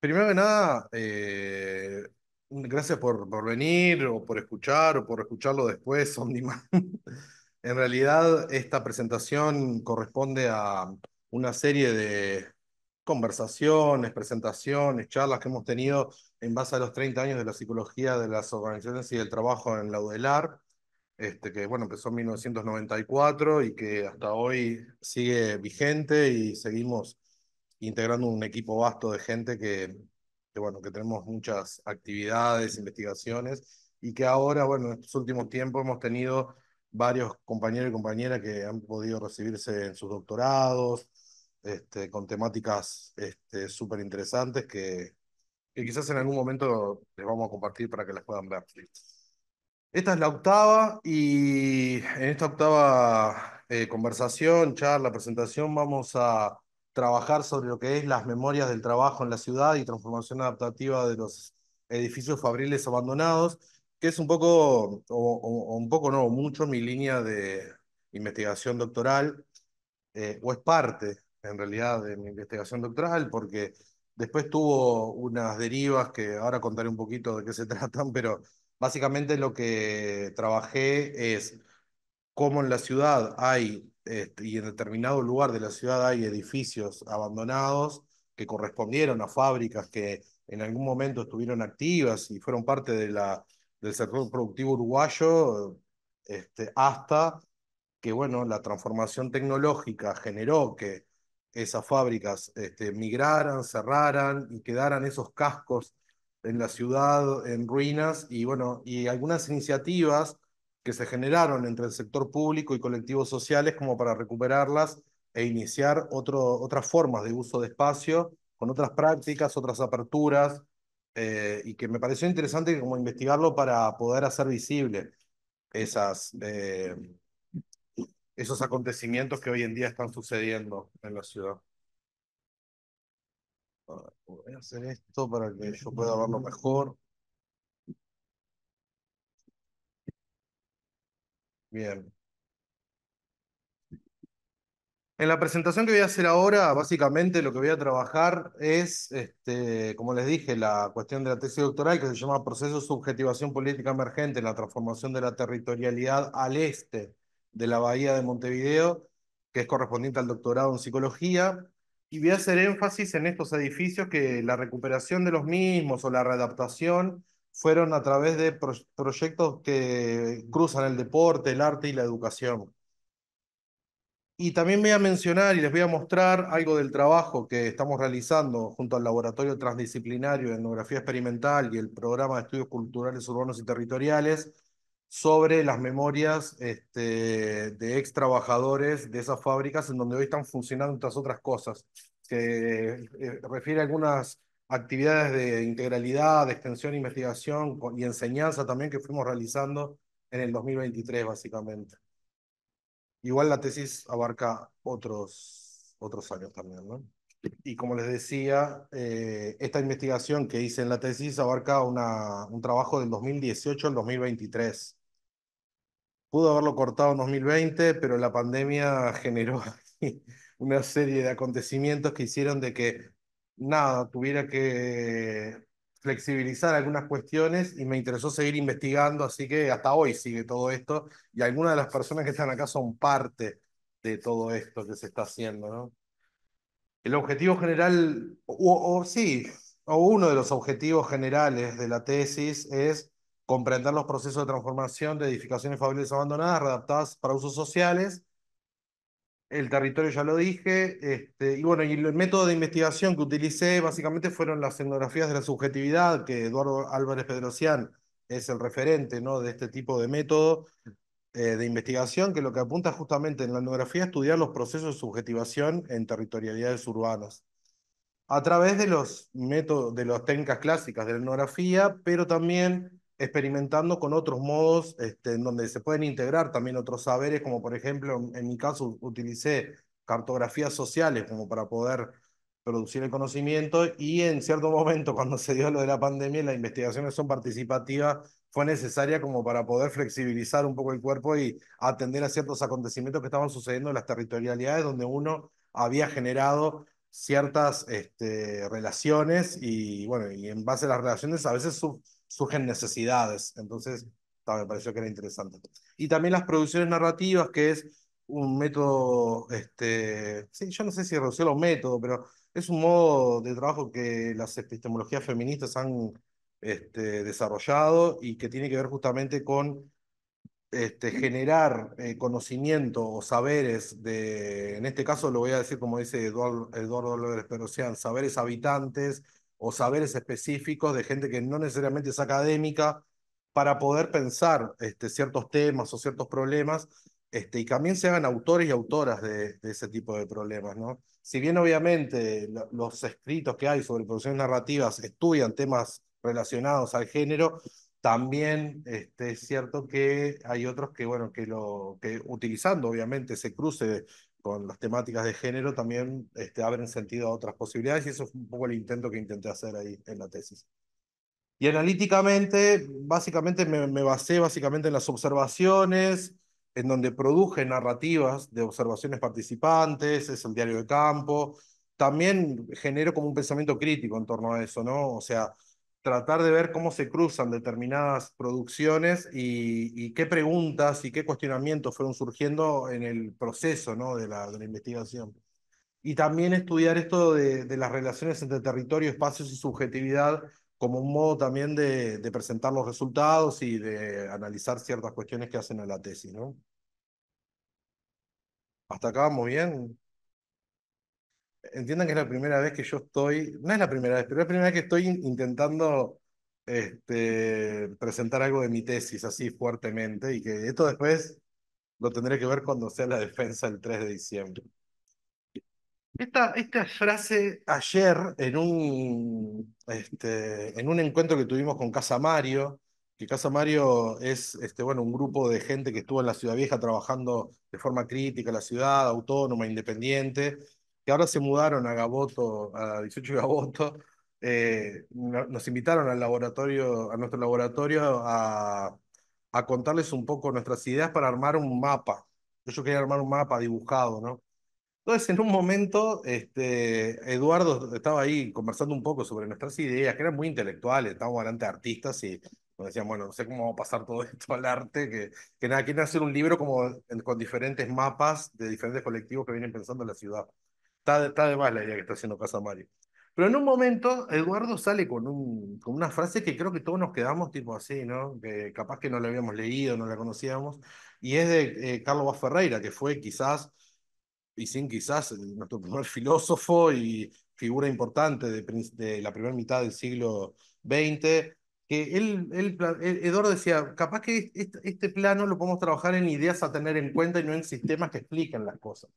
Primero que nada, eh, gracias por, venir o por escuchar o por escucharlo después Sondiman. en realidad, esta presentación corresponde a una serie de conversaciones, presentaciones, charlas que hemos tenido en base a los 30 años de la psicología de las organizaciones y del trabajo en la UDELAR, este, que bueno, empezó en 1994 y que hasta hoy sigue vigente y seguimos integrando un equipo vasto de gente que, bueno, que tenemos muchas actividades, investigaciones, y que ahora, bueno, en estos últimos tiempos hemos tenido varios compañeros y compañeras que han podido recibirse en sus doctorados, este, con temáticas súper este, interesantes que, que quizás en algún momento les vamos a compartir para que las puedan ver. Esta es la octava y en esta octava eh, conversación, charla, presentación vamos a trabajar sobre lo que es las memorias del trabajo en la ciudad y transformación adaptativa de los edificios fabriles abandonados, que es un poco, o, un poco no, mucho mi línea de investigación doctoral, eh, o es parte en realidad de mi investigación doctoral, porque después tuvo unas derivas que ahora contaré un poquito de qué se tratan, pero básicamente lo que trabajé es cómo en la ciudad hay este, y en determinado lugar de la ciudad hay edificios abandonados que correspondieron a fábricas que en algún momento estuvieron activas y fueron parte de la, del sector productivo uruguayo, este, hasta que bueno, la transformación tecnológica generó que esas fábricas este, migraran, cerraran y quedaran esos cascos en la ciudad en ruinas y bueno, y algunas iniciativas se generaron entre el sector público y colectivos sociales como para recuperarlas e iniciar otro, otras formas de uso de espacio con otras prácticas, otras aperturas, eh, y que me pareció interesante como investigarlo para poder hacer visible esas, eh, esos acontecimientos que hoy en día están sucediendo en la ciudad. Voy a hacer esto para que yo pueda verlo mejor. Bien. En la presentación que voy a hacer ahora, básicamente lo que voy a trabajar es, este, como les dije, la cuestión de la tesis doctoral que se llama Proceso Subjetivación Política Emergente en la transformación de la territorialidad al este de la Bahía de Montevideo, que es correspondiente al doctorado en psicología. Y voy a hacer énfasis en estos edificios que la recuperación de los mismos o la readaptación fueron a través de proyectos que cruzan el deporte, el arte y la educación. Y también voy a mencionar y les voy a mostrar algo del trabajo que estamos realizando junto al Laboratorio Transdisciplinario de Etnografía Experimental y el Programa de Estudios Culturales Urbanos y Territoriales sobre las memorias este, de ex trabajadores de esas fábricas en donde hoy están funcionando otras otras cosas, que eh, refiere a algunas actividades de integralidad, de extensión, investigación y enseñanza también que fuimos realizando en el 2023, básicamente. Igual la tesis abarca otros, otros años también, ¿no? Y como les decía, eh, esta investigación que hice en la tesis abarca una, un trabajo del 2018 al 2023. Pudo haberlo cortado en 2020, pero la pandemia generó una serie de acontecimientos que hicieron de que nada, tuviera que flexibilizar algunas cuestiones y me interesó seguir investigando, así que hasta hoy sigue todo esto y algunas de las personas que están acá son parte de todo esto que se está haciendo, El objetivo general, o, sí, o uno de los objetivos generales de la tesis es comprender los procesos de transformación de edificaciones fabriles abandonadas, adaptadas para usos sociales el territorio ya lo dije, este, y bueno, y el método de investigación que utilicé básicamente fueron las etnografías de la subjetividad, que Eduardo Álvarez Pedrocián es el referente ¿no? de este tipo de método eh, de investigación, que lo que apunta justamente en la etnografía es estudiar los procesos de subjetivación en territorialidades urbanas, a través de los métodos, de las técnicas clásicas de la etnografía, pero también experimentando con otros modos este, en donde se pueden integrar también otros saberes, como por ejemplo, en, mi caso utilicé cartografías sociales como para poder producir el conocimiento y en cierto momento cuando se dio lo de la pandemia las investigaciones son participativas fue necesaria como para poder flexibilizar un poco el cuerpo y atender a ciertos acontecimientos que estaban sucediendo en las territorialidades donde uno había generado ciertas este, relaciones y bueno, y en base a las relaciones a veces su surgen necesidades. Entonces, me pareció que era interesante. Y también las producciones narrativas, que es un método, este, sí, yo no sé si reducirlo a método, pero es un modo de trabajo que las epistemologías feministas han este, desarrollado y que tiene que ver justamente con este, generar eh, conocimiento o saberes de, en este caso lo voy a decir como dice Eduardo, López sean saberes habitantes o saberes específicos de gente que no necesariamente es académica para poder pensar este, ciertos temas o ciertos problemas este, y también se hagan autores y autoras de, ese tipo de problemas. ¿no? Si bien obviamente los escritos que hay sobre producciones narrativas estudian temas relacionados al género, también este, es cierto que hay otros que, bueno, que, lo, que utilizando obviamente ese cruce con las temáticas de género también este, abren sentido a otras posibilidades y eso fue un poco el intento que intenté hacer ahí en la tesis. Y analíticamente, básicamente me, basé básicamente en las observaciones, en donde produje narrativas de observaciones participantes, es el diario de campo, también genero como un pensamiento crítico en torno a eso, ¿no? O sea, tratar de ver cómo se cruzan determinadas producciones y, qué preguntas y qué cuestionamientos fueron surgiendo en el proceso ¿no? de, la, de, la, investigación. Y también estudiar esto de, las relaciones entre territorio, espacios y subjetividad como un modo también de, presentar los resultados y de analizar ciertas cuestiones que hacen a la tesis. ¿no? Hasta acá, muy bien entiendan que es la primera vez que yo estoy, no es la primera vez, pero es la primera vez que estoy intentando este, presentar algo de mi tesis así fuertemente y que esto después lo tendré que ver cuando sea la defensa el 3 de diciembre. Esta, esta frase ayer en un, este, en un encuentro que tuvimos con Casa Mario, que Casa Mario es este, bueno, un grupo de gente que estuvo en la Ciudad Vieja trabajando de forma crítica la ciudad, autónoma, independiente, que ahora se mudaron a Gaboto, a 18 Gaboto, eh, nos invitaron al laboratorio, a nuestro laboratorio a, a, contarles un poco nuestras ideas para armar un mapa. Yo quería armar un mapa dibujado, ¿no? Entonces, en un momento, este, Eduardo estaba ahí conversando un poco sobre nuestras ideas, que eran muy intelectuales, estábamos delante de artistas y nos decían, bueno, no sé cómo va a pasar todo esto al arte, que, que nada, quieren hacer un libro como con diferentes mapas de diferentes colectivos que vienen pensando en la ciudad. Está de, está de más la idea que está haciendo Casa Mario. Pero en un momento, Eduardo sale con, un, con una frase que creo que todos nos quedamos tipo así, ¿no? Que capaz que no la habíamos leído, no la conocíamos, y es de eh, Carlos Vaz Ferreira, que fue quizás, y sin quizás, nuestro primer filósofo y figura importante de, la primera mitad del siglo XX, que él, él, Eduardo decía, capaz que este, plano lo podemos trabajar en ideas a tener en cuenta y no en sistemas que expliquen las cosas.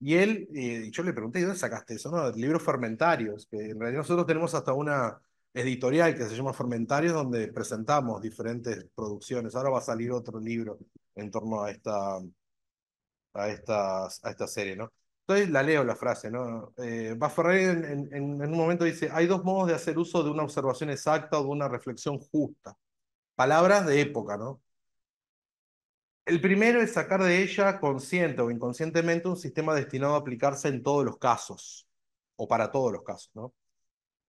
Y él, eh, yo le pregunté, ¿y dónde sacaste eso? No, libro fermentarios, que en realidad nosotros tenemos hasta una editorial que se llama Fermentarios, donde presentamos diferentes producciones. Ahora va a salir otro libro en torno a esta, a a esta serie, ¿no? Entonces la leo la frase, ¿no? Eh, Ferrer en, un momento dice, hay dos modos de hacer uso de una observación exacta o de una reflexión justa. Palabras de época, ¿no? El primero es sacar de ella consciente o inconscientemente un sistema destinado a aplicarse en todos los casos, o para todos los casos, ¿no?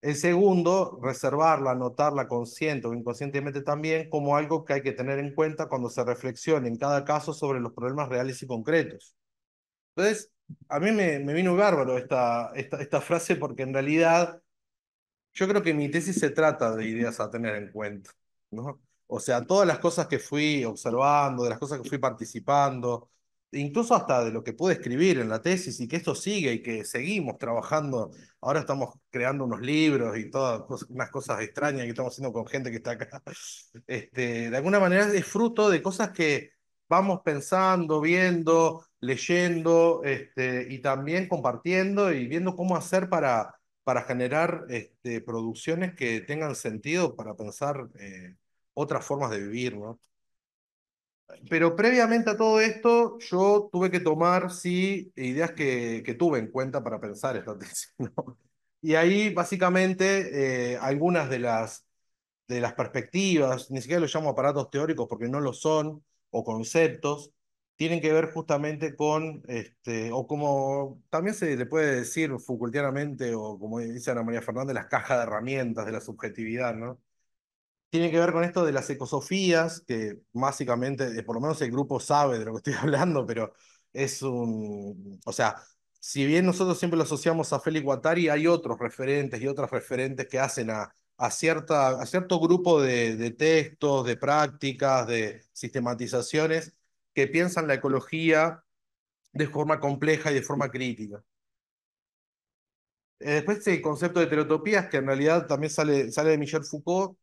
El segundo, reservarla, anotarla consciente o inconscientemente también como algo que hay que tener en cuenta cuando se reflexione en cada caso sobre los problemas reales y concretos. Entonces, a mí me, vino bárbaro esta, esta, esta, frase porque en realidad yo creo que mi tesis se trata de ideas a tener en cuenta. ¿no? O sea, todas las cosas que fui observando, de las cosas que fui participando, incluso hasta de lo que pude escribir en la tesis y que esto sigue y que seguimos trabajando. Ahora estamos creando unos libros y todas unas cosas extrañas que estamos haciendo con gente que está acá. Este, de alguna manera es fruto de cosas que vamos pensando, viendo, leyendo este, y también compartiendo y viendo cómo hacer para, para generar este, producciones que tengan sentido para pensar eh, otras formas de vivir, ¿no? Pero previamente a todo esto, yo tuve que tomar, sí, ideas que, que tuve en cuenta para pensar esta tesis, ¿no? Y ahí, básicamente, eh, algunas de las, de las perspectivas, ni siquiera los llamo aparatos teóricos porque no lo son, o conceptos, tienen que ver justamente con, este, o como también se le puede decir facultianamente, o como dice Ana María Fernández, las cajas de herramientas de la subjetividad, ¿no? tiene que ver con esto de las ecosofías, que básicamente, eh, por lo menos el grupo sabe de lo que estoy hablando, pero es un, o sea, si bien nosotros siempre lo asociamos a Félix Guattari, hay otros referentes y otras referentes que hacen a, cierta, a cierto grupo de, textos, de prácticas, de sistematizaciones que piensan la ecología de forma compleja y de forma crítica. Eh, después el concepto de heterotopías, que en realidad también sale, sale de Michel Foucault,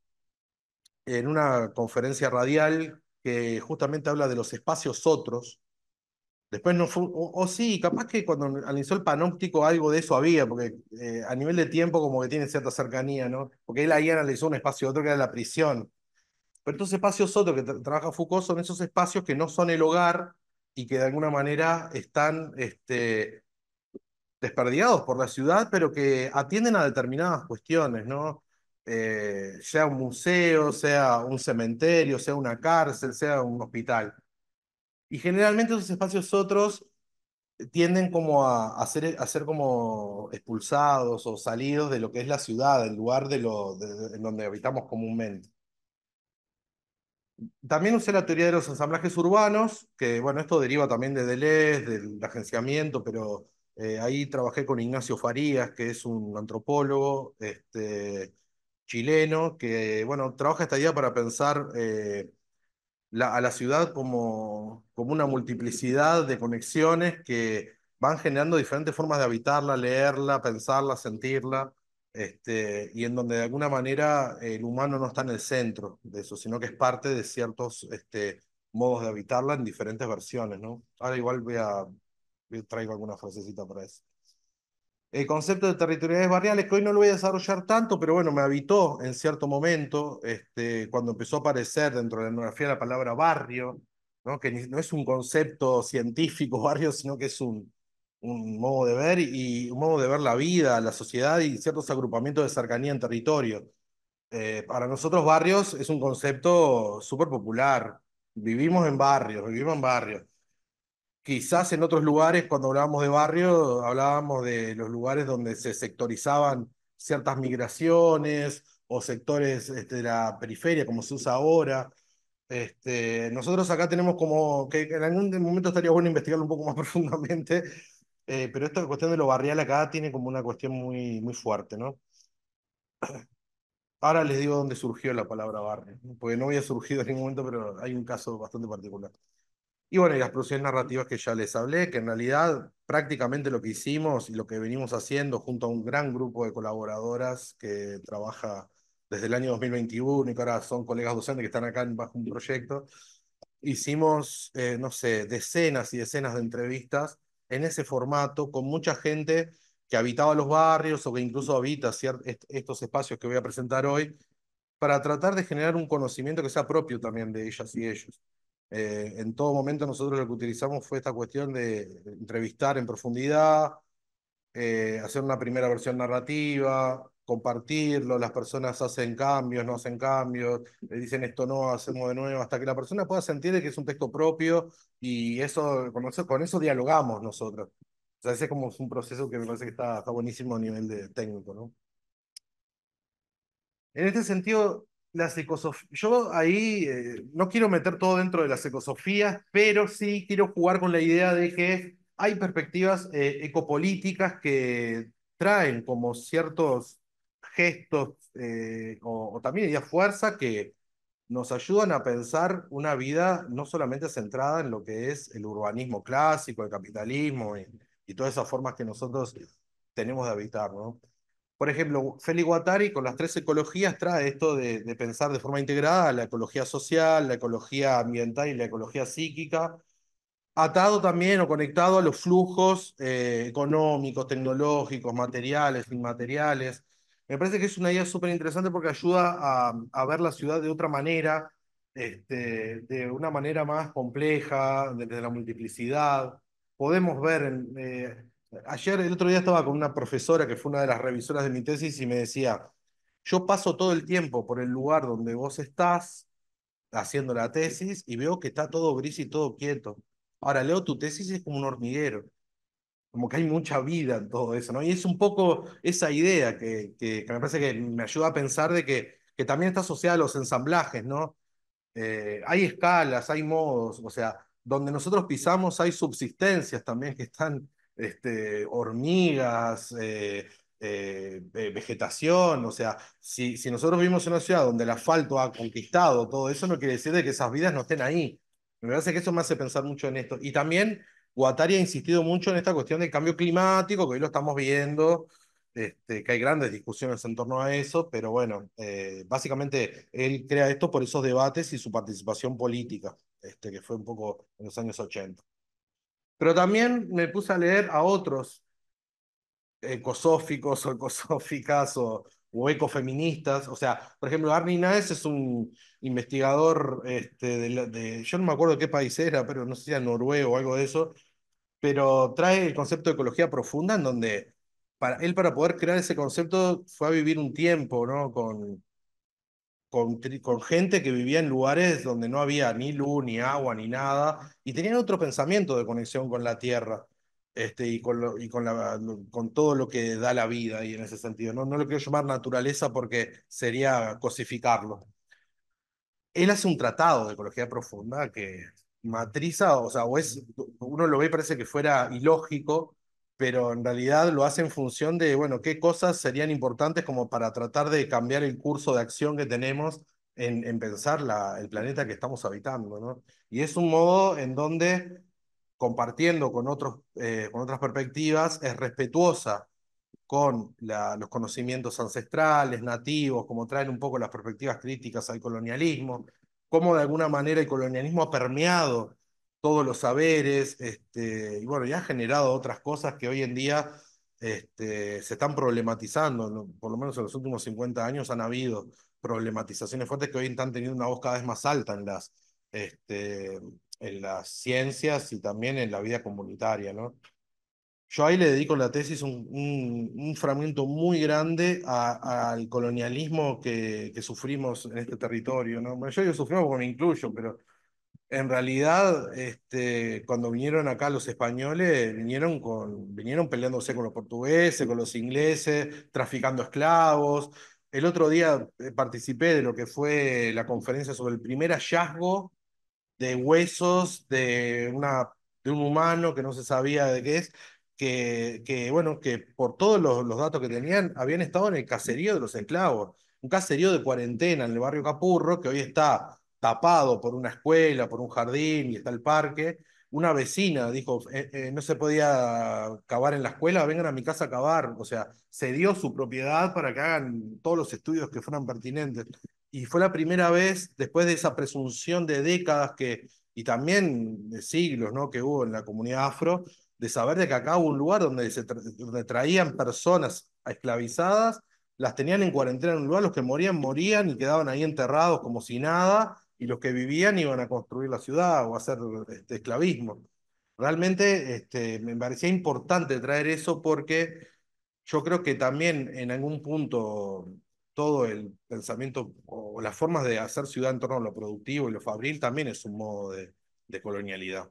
en una conferencia radial que justamente habla de los espacios otros. Después no fue, o, sí, capaz que cuando analizó el panóptico algo de eso había, porque eh, a nivel de tiempo como que tiene cierta cercanía, ¿no? Porque él ahí analizó un espacio otro que era la prisión. Pero estos espacios otros que trabaja Foucault son esos espacios que no son el hogar y que de alguna manera están este, desperdigados por la ciudad, pero que atienden a determinadas cuestiones, ¿no? Eh, sea un museo, sea un cementerio, sea una cárcel, sea un hospital. Y generalmente esos espacios otros tienden como a, hacer ser, como expulsados o salidos de lo que es la ciudad, el lugar de lo, en donde habitamos comúnmente. También usé la teoría de los ensamblajes urbanos, que bueno, esto deriva también de Deleuze, del agenciamiento, pero eh, ahí trabajé con Ignacio Farías, que es un antropólogo, este, chileno, que bueno, trabaja esta idea para pensar eh, a la ciudad como, como una multiplicidad de conexiones que van generando diferentes formas de habitarla, leerla, pensarla, sentirla, este, y en donde de alguna manera el humano no está en el centro de eso, sino que es parte de ciertos este, modos de habitarla en diferentes versiones, ¿no? Ahora igual voy a, traigo alguna frasecita para eso el concepto de territorialidades barriales, que hoy no lo voy a desarrollar tanto, pero bueno, me habitó en cierto momento, este, cuando empezó a aparecer dentro de la etnografía la palabra barrio, ¿no? que no es un concepto científico barrio, sino que es un, un modo de ver y un modo de ver la vida, la sociedad y ciertos agrupamientos de cercanía en territorio. Eh, para nosotros barrios es un concepto súper popular. Vivimos en barrios, vivimos en barrios. Quizás en otros lugares, cuando hablábamos de barrio, hablábamos de los lugares donde se sectorizaban ciertas migraciones o sectores este, de la periferia, como se usa ahora. Este, nosotros acá tenemos como, que en algún momento estaría bueno investigarlo un poco más profundamente, eh, pero esta cuestión de lo barrial acá tiene como una cuestión muy, muy fuerte, ¿no? Ahora les digo dónde surgió la palabra barrio, porque no había surgido en ningún momento, pero hay un caso bastante particular. Y bueno, y las producciones narrativas que ya les hablé, que en realidad prácticamente lo que hicimos y lo que venimos haciendo junto a un gran grupo de colaboradoras que trabaja desde el año 2021 y que ahora son colegas docentes que están acá bajo un proyecto, hicimos, eh, no sé, decenas y decenas de entrevistas en ese formato con mucha gente que habitaba los barrios o que incluso habita estos espacios que voy a presentar hoy, para tratar de generar un conocimiento que sea propio también de ellas y ellos. Eh, en todo momento nosotros lo que utilizamos fue esta cuestión de entrevistar en profundidad, eh, hacer una primera versión narrativa, compartirlo, las personas hacen cambios, no hacen cambios, le dicen esto no, hacemos de nuevo, hasta que la persona pueda sentir que es un texto propio y eso con eso, dialogamos nosotros. O sea, ese es como un proceso que me parece que está, está buenísimo a nivel de técnico, ¿no? En este sentido, yo ahí eh, no quiero meter todo dentro de las ecosofías, pero sí quiero jugar con la idea de que hay perspectivas eh, ecopolíticas que traen como ciertos gestos eh, o, también ideas fuerza que nos ayudan a pensar una vida no solamente centrada en lo que es el urbanismo clásico, el capitalismo y todas esas formas que nosotros tenemos de habitar, ¿no? por ejemplo, Feli Guattari con las tres ecologías trae esto de, pensar de forma integrada la ecología social, la ecología ambiental y la ecología psíquica, atado también o conectado a los flujos eh, económicos, tecnológicos, materiales, inmateriales. Me parece que es una idea súper interesante porque ayuda a, ver la ciudad de otra manera, este, de una manera más compleja, desde la multiplicidad. Podemos ver... Eh, Ayer, el otro día estaba con una profesora que fue una de las revisoras de mi tesis y me decía, yo paso todo el tiempo por el lugar donde vos estás haciendo la tesis y veo que está todo gris y todo quieto. Ahora leo tu tesis y es como un hormiguero, como que hay mucha vida en todo eso, ¿no? Y es un poco esa idea que, me parece que me ayuda a pensar de que, que también está asociada a los ensamblajes, ¿no? Eh, hay escalas, hay modos, o sea, donde nosotros pisamos hay subsistencias también que están este, hormigas, eh, eh, vegetación, o sea, si, si nosotros vivimos en una ciudad donde el asfalto ha conquistado todo eso, no quiere decir de que esas vidas no estén ahí. Me parece que eso me hace pensar mucho en esto. Y también Guattari ha insistido mucho en esta cuestión del cambio climático, que hoy lo estamos viendo, este, que hay grandes discusiones en torno a eso, pero bueno, eh, básicamente él crea esto por esos debates y su participación política, este, que fue un poco en los años 80. Pero también me puse a leer a otros ecosóficos o ecosóficas o, ecofeministas. O sea, por ejemplo, Arne Naes es un investigador este, de, yo no me acuerdo qué país era, pero no sé si era noruego o algo de eso, pero trae el concepto de ecología profunda en donde para, él para poder crear ese concepto fue a vivir un tiempo, ¿no? Con, con, gente que vivía en lugares donde no había ni luz, ni agua, ni nada, y tenían otro pensamiento de conexión con la tierra este, y, con, y con, la, con todo lo que da la vida, y en ese sentido. No, no lo quiero llamar naturaleza porque sería cosificarlo. Él hace un tratado de ecología profunda que matriza, o sea, uno lo ve y parece que fuera ilógico, pero en realidad lo hace en función de, bueno, qué cosas serían importantes como para tratar de cambiar el curso de acción que tenemos en, en pensar la, el planeta que estamos habitando, ¿no? Y es un modo en donde, compartiendo con, otros, eh, con otras perspectivas, es respetuosa con la, los conocimientos ancestrales, nativos, como traen un poco las perspectivas críticas al colonialismo, cómo de alguna manera el colonialismo ha permeado todos los saberes, este, y bueno, ya ha generado otras cosas que hoy en día este, se están problematizando, por lo menos en los últimos 50 años han habido problematizaciones fuertes que hoy están teniendo una voz cada vez más alta en las, este, en las ciencias y también en la vida comunitaria, ¿no? Yo ahí le dedico la tesis un, un, fragmento muy grande al colonialismo que, que, sufrimos en este territorio. ¿no? Bueno, yo yo sufrimos porque me incluyo, pero en realidad, este, cuando vinieron acá los españoles, vinieron, peleándose con los portugueses, con los ingleses, traficando esclavos. El otro día eh, participé de lo que fue la conferencia sobre el primer hallazgo de huesos de, de un humano que no se sabía de qué es, que, que bueno, que por todos los, los datos que tenían, habían estado en el caserío de los esclavos, un caserío de cuarentena en el barrio Capurro, que hoy está tapado por una escuela, por un jardín y está el parque. Una vecina dijo, eh, eh, no se podía cavar en la escuela, vengan a mi casa a cavar. O sea, se dio su propiedad para que hagan todos los estudios que fueran pertinentes. Y fue la primera vez, después de esa presunción de décadas que, y también de siglos ¿no? que hubo en la comunidad afro, de saber de que acá hubo un lugar donde, se traían personas esclavizadas las tenían en cuarentena en un lugar, los que morían, morían y quedaban ahí enterrados como si nada, y los que vivían iban a construir la ciudad o a hacer este, esclavismo. Realmente este, me parecía importante traer eso porque yo creo que también en algún punto todo el pensamiento o las formas de hacer ciudad en torno a lo productivo y lo fabril también es un modo de, colonialidad.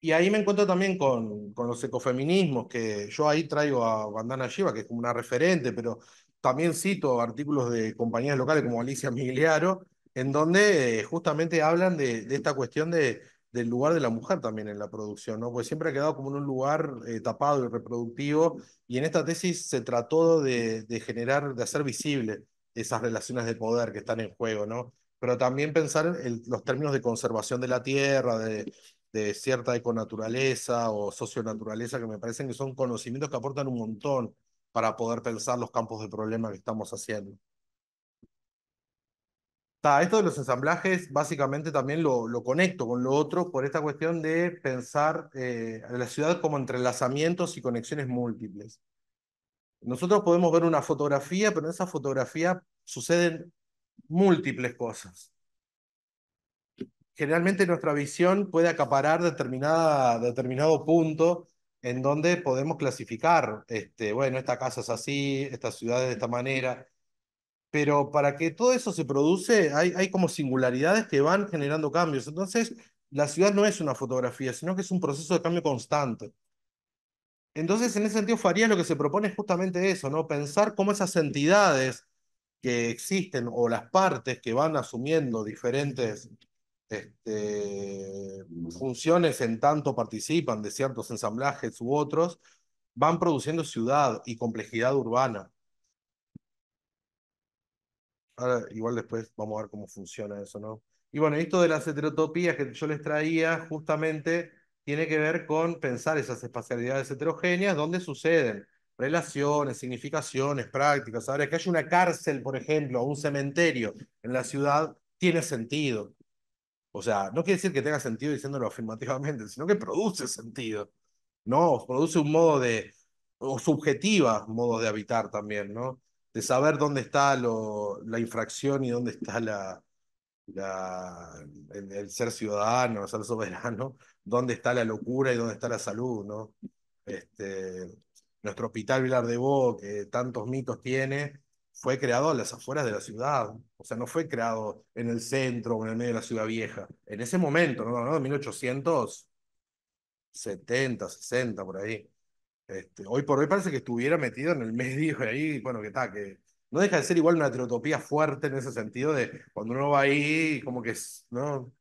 Y ahí me encuentro también con, con, los ecofeminismos, que yo ahí traigo a Bandana Shiva, que es como una referente, pero también cito artículos de compañías locales como Alicia Migliaro, en donde eh, justamente hablan de, esta cuestión del lugar de la mujer también en la producción, ¿no? Pues siempre ha quedado como en un lugar eh, tapado y reproductivo, y en esta tesis se trató de, generar, de hacer visible esas relaciones de poder que están en juego, ¿no? Pero también pensar en los términos de conservación de la tierra, de, de cierta econaturaleza o socionaturaleza, que me parecen que son conocimientos que aportan un montón para poder pensar los campos de problemas que estamos haciendo esto de los ensamblajes básicamente también lo, conecto con lo otro por esta cuestión de pensar eh, a la ciudad como entrelazamientos y conexiones múltiples. Nosotros podemos ver una fotografía, pero en esa fotografía suceden múltiples cosas. Generalmente nuestra visión puede acaparar determinada, determinado punto en donde podemos clasificar, este, bueno, esta casa es así, esta ciudad es de esta manera, pero para que todo eso se produce hay, como singularidades que van generando cambios. Entonces, la ciudad no es una fotografía, sino que es un proceso de cambio constante. Entonces, en ese sentido, Faría lo que se propone es justamente eso, ¿no? Pensar cómo esas entidades que existen o las partes que van asumiendo diferentes este, funciones en tanto participan de ciertos ensamblajes u otros, van produciendo ciudad y complejidad urbana. Ahora, igual después vamos a ver cómo funciona eso, ¿no? Y bueno, esto de las heterotopías que yo les traía, justamente tiene que ver con pensar esas espacialidades heterogéneas ¿dónde suceden relaciones, significaciones, prácticas. Ahora, que hay una cárcel, por ejemplo, o un cementerio en la ciudad, tiene sentido. O sea, no quiere decir que tenga sentido diciéndolo afirmativamente, sino que produce sentido, ¿no? Produce un modo de, o subjetiva, modo de habitar también, ¿no? de saber dónde está lo, la infracción y dónde está la, la, el, ser ciudadano, el ser soberano, dónde está la locura y dónde está la salud, ¿no? Este, nuestro hospital Vilar de Bo, que tantos mitos tiene, fue creado a las afueras de la ciudad, o sea, no fue creado en el centro o en el medio de la ciudad vieja, en ese momento, ¿no? ¿no? 1870, 60, por ahí. Este, hoy por hoy parece que estuviera metido en el medio ahí, bueno, que está, que no deja de ser igual una heterotopía fuerte en ese sentido de cuando uno va ahí, como que ¿no?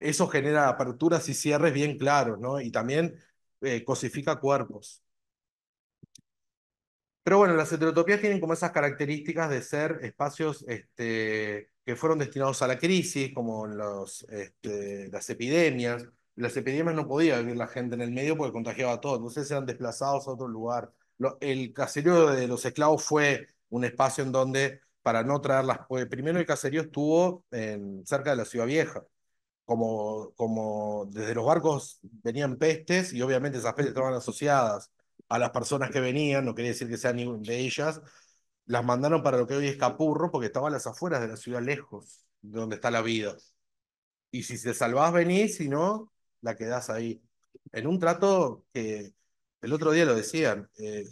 eso genera aperturas y cierres bien claros, ¿no? Y también eh, cosifica cuerpos. Pero bueno, las heterotopías tienen como esas características de ser espacios este, que fueron destinados a la crisis, como los, este, las epidemias, las epidemias no podía vivir la gente en el medio porque contagiaba a todos, entonces eran desplazados a otro lugar. el caserío de los esclavos fue un espacio en donde, para no traerlas, pues, primero el caserío estuvo en, cerca de la ciudad vieja, como, como desde los barcos venían pestes y obviamente esas pestes estaban asociadas a las personas que venían, no quería decir que sean de ellas, las mandaron para lo que hoy es Capurro porque estaban las afueras de la ciudad lejos, de donde está la vida. Y si te salvás, venís, si no, la que das ahí. En un trato que el otro día lo decían, eh,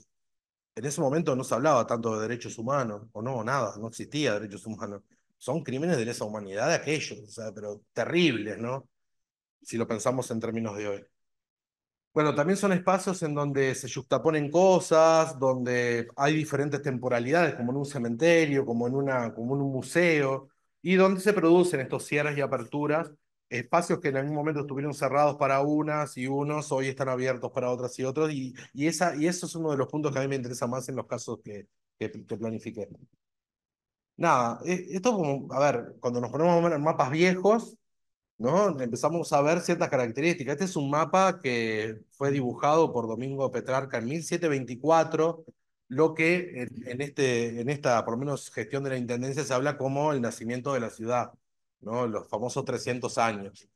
en ese momento no se hablaba tanto de derechos humanos, o no, nada, no existía derechos humanos. Son crímenes de lesa humanidad de aquellos, pero terribles, ¿no? Si lo pensamos en términos de hoy. Bueno, también son espacios en donde se juxtaponen cosas, donde hay diferentes temporalidades, como en un cementerio, como en, una, como en un museo, y donde se producen estos cierres y aperturas espacios que en algún momento estuvieron cerrados para unas y unos, hoy están abiertos para otras y otros, y, esa, y eso es uno de los puntos que a mí me interesa más en los casos que, que, planifiqué. Nada, e, esto como, a ver, cuando nos ponemos en mapas viejos, ¿no? Empezamos a ver ciertas características. Este es un mapa que fue dibujado por Domingo Petrarca en 1724, lo que este, en esta, por lo menos, gestión de la Intendencia se habla como el nacimiento de la ciudad. Los famosos 300 años.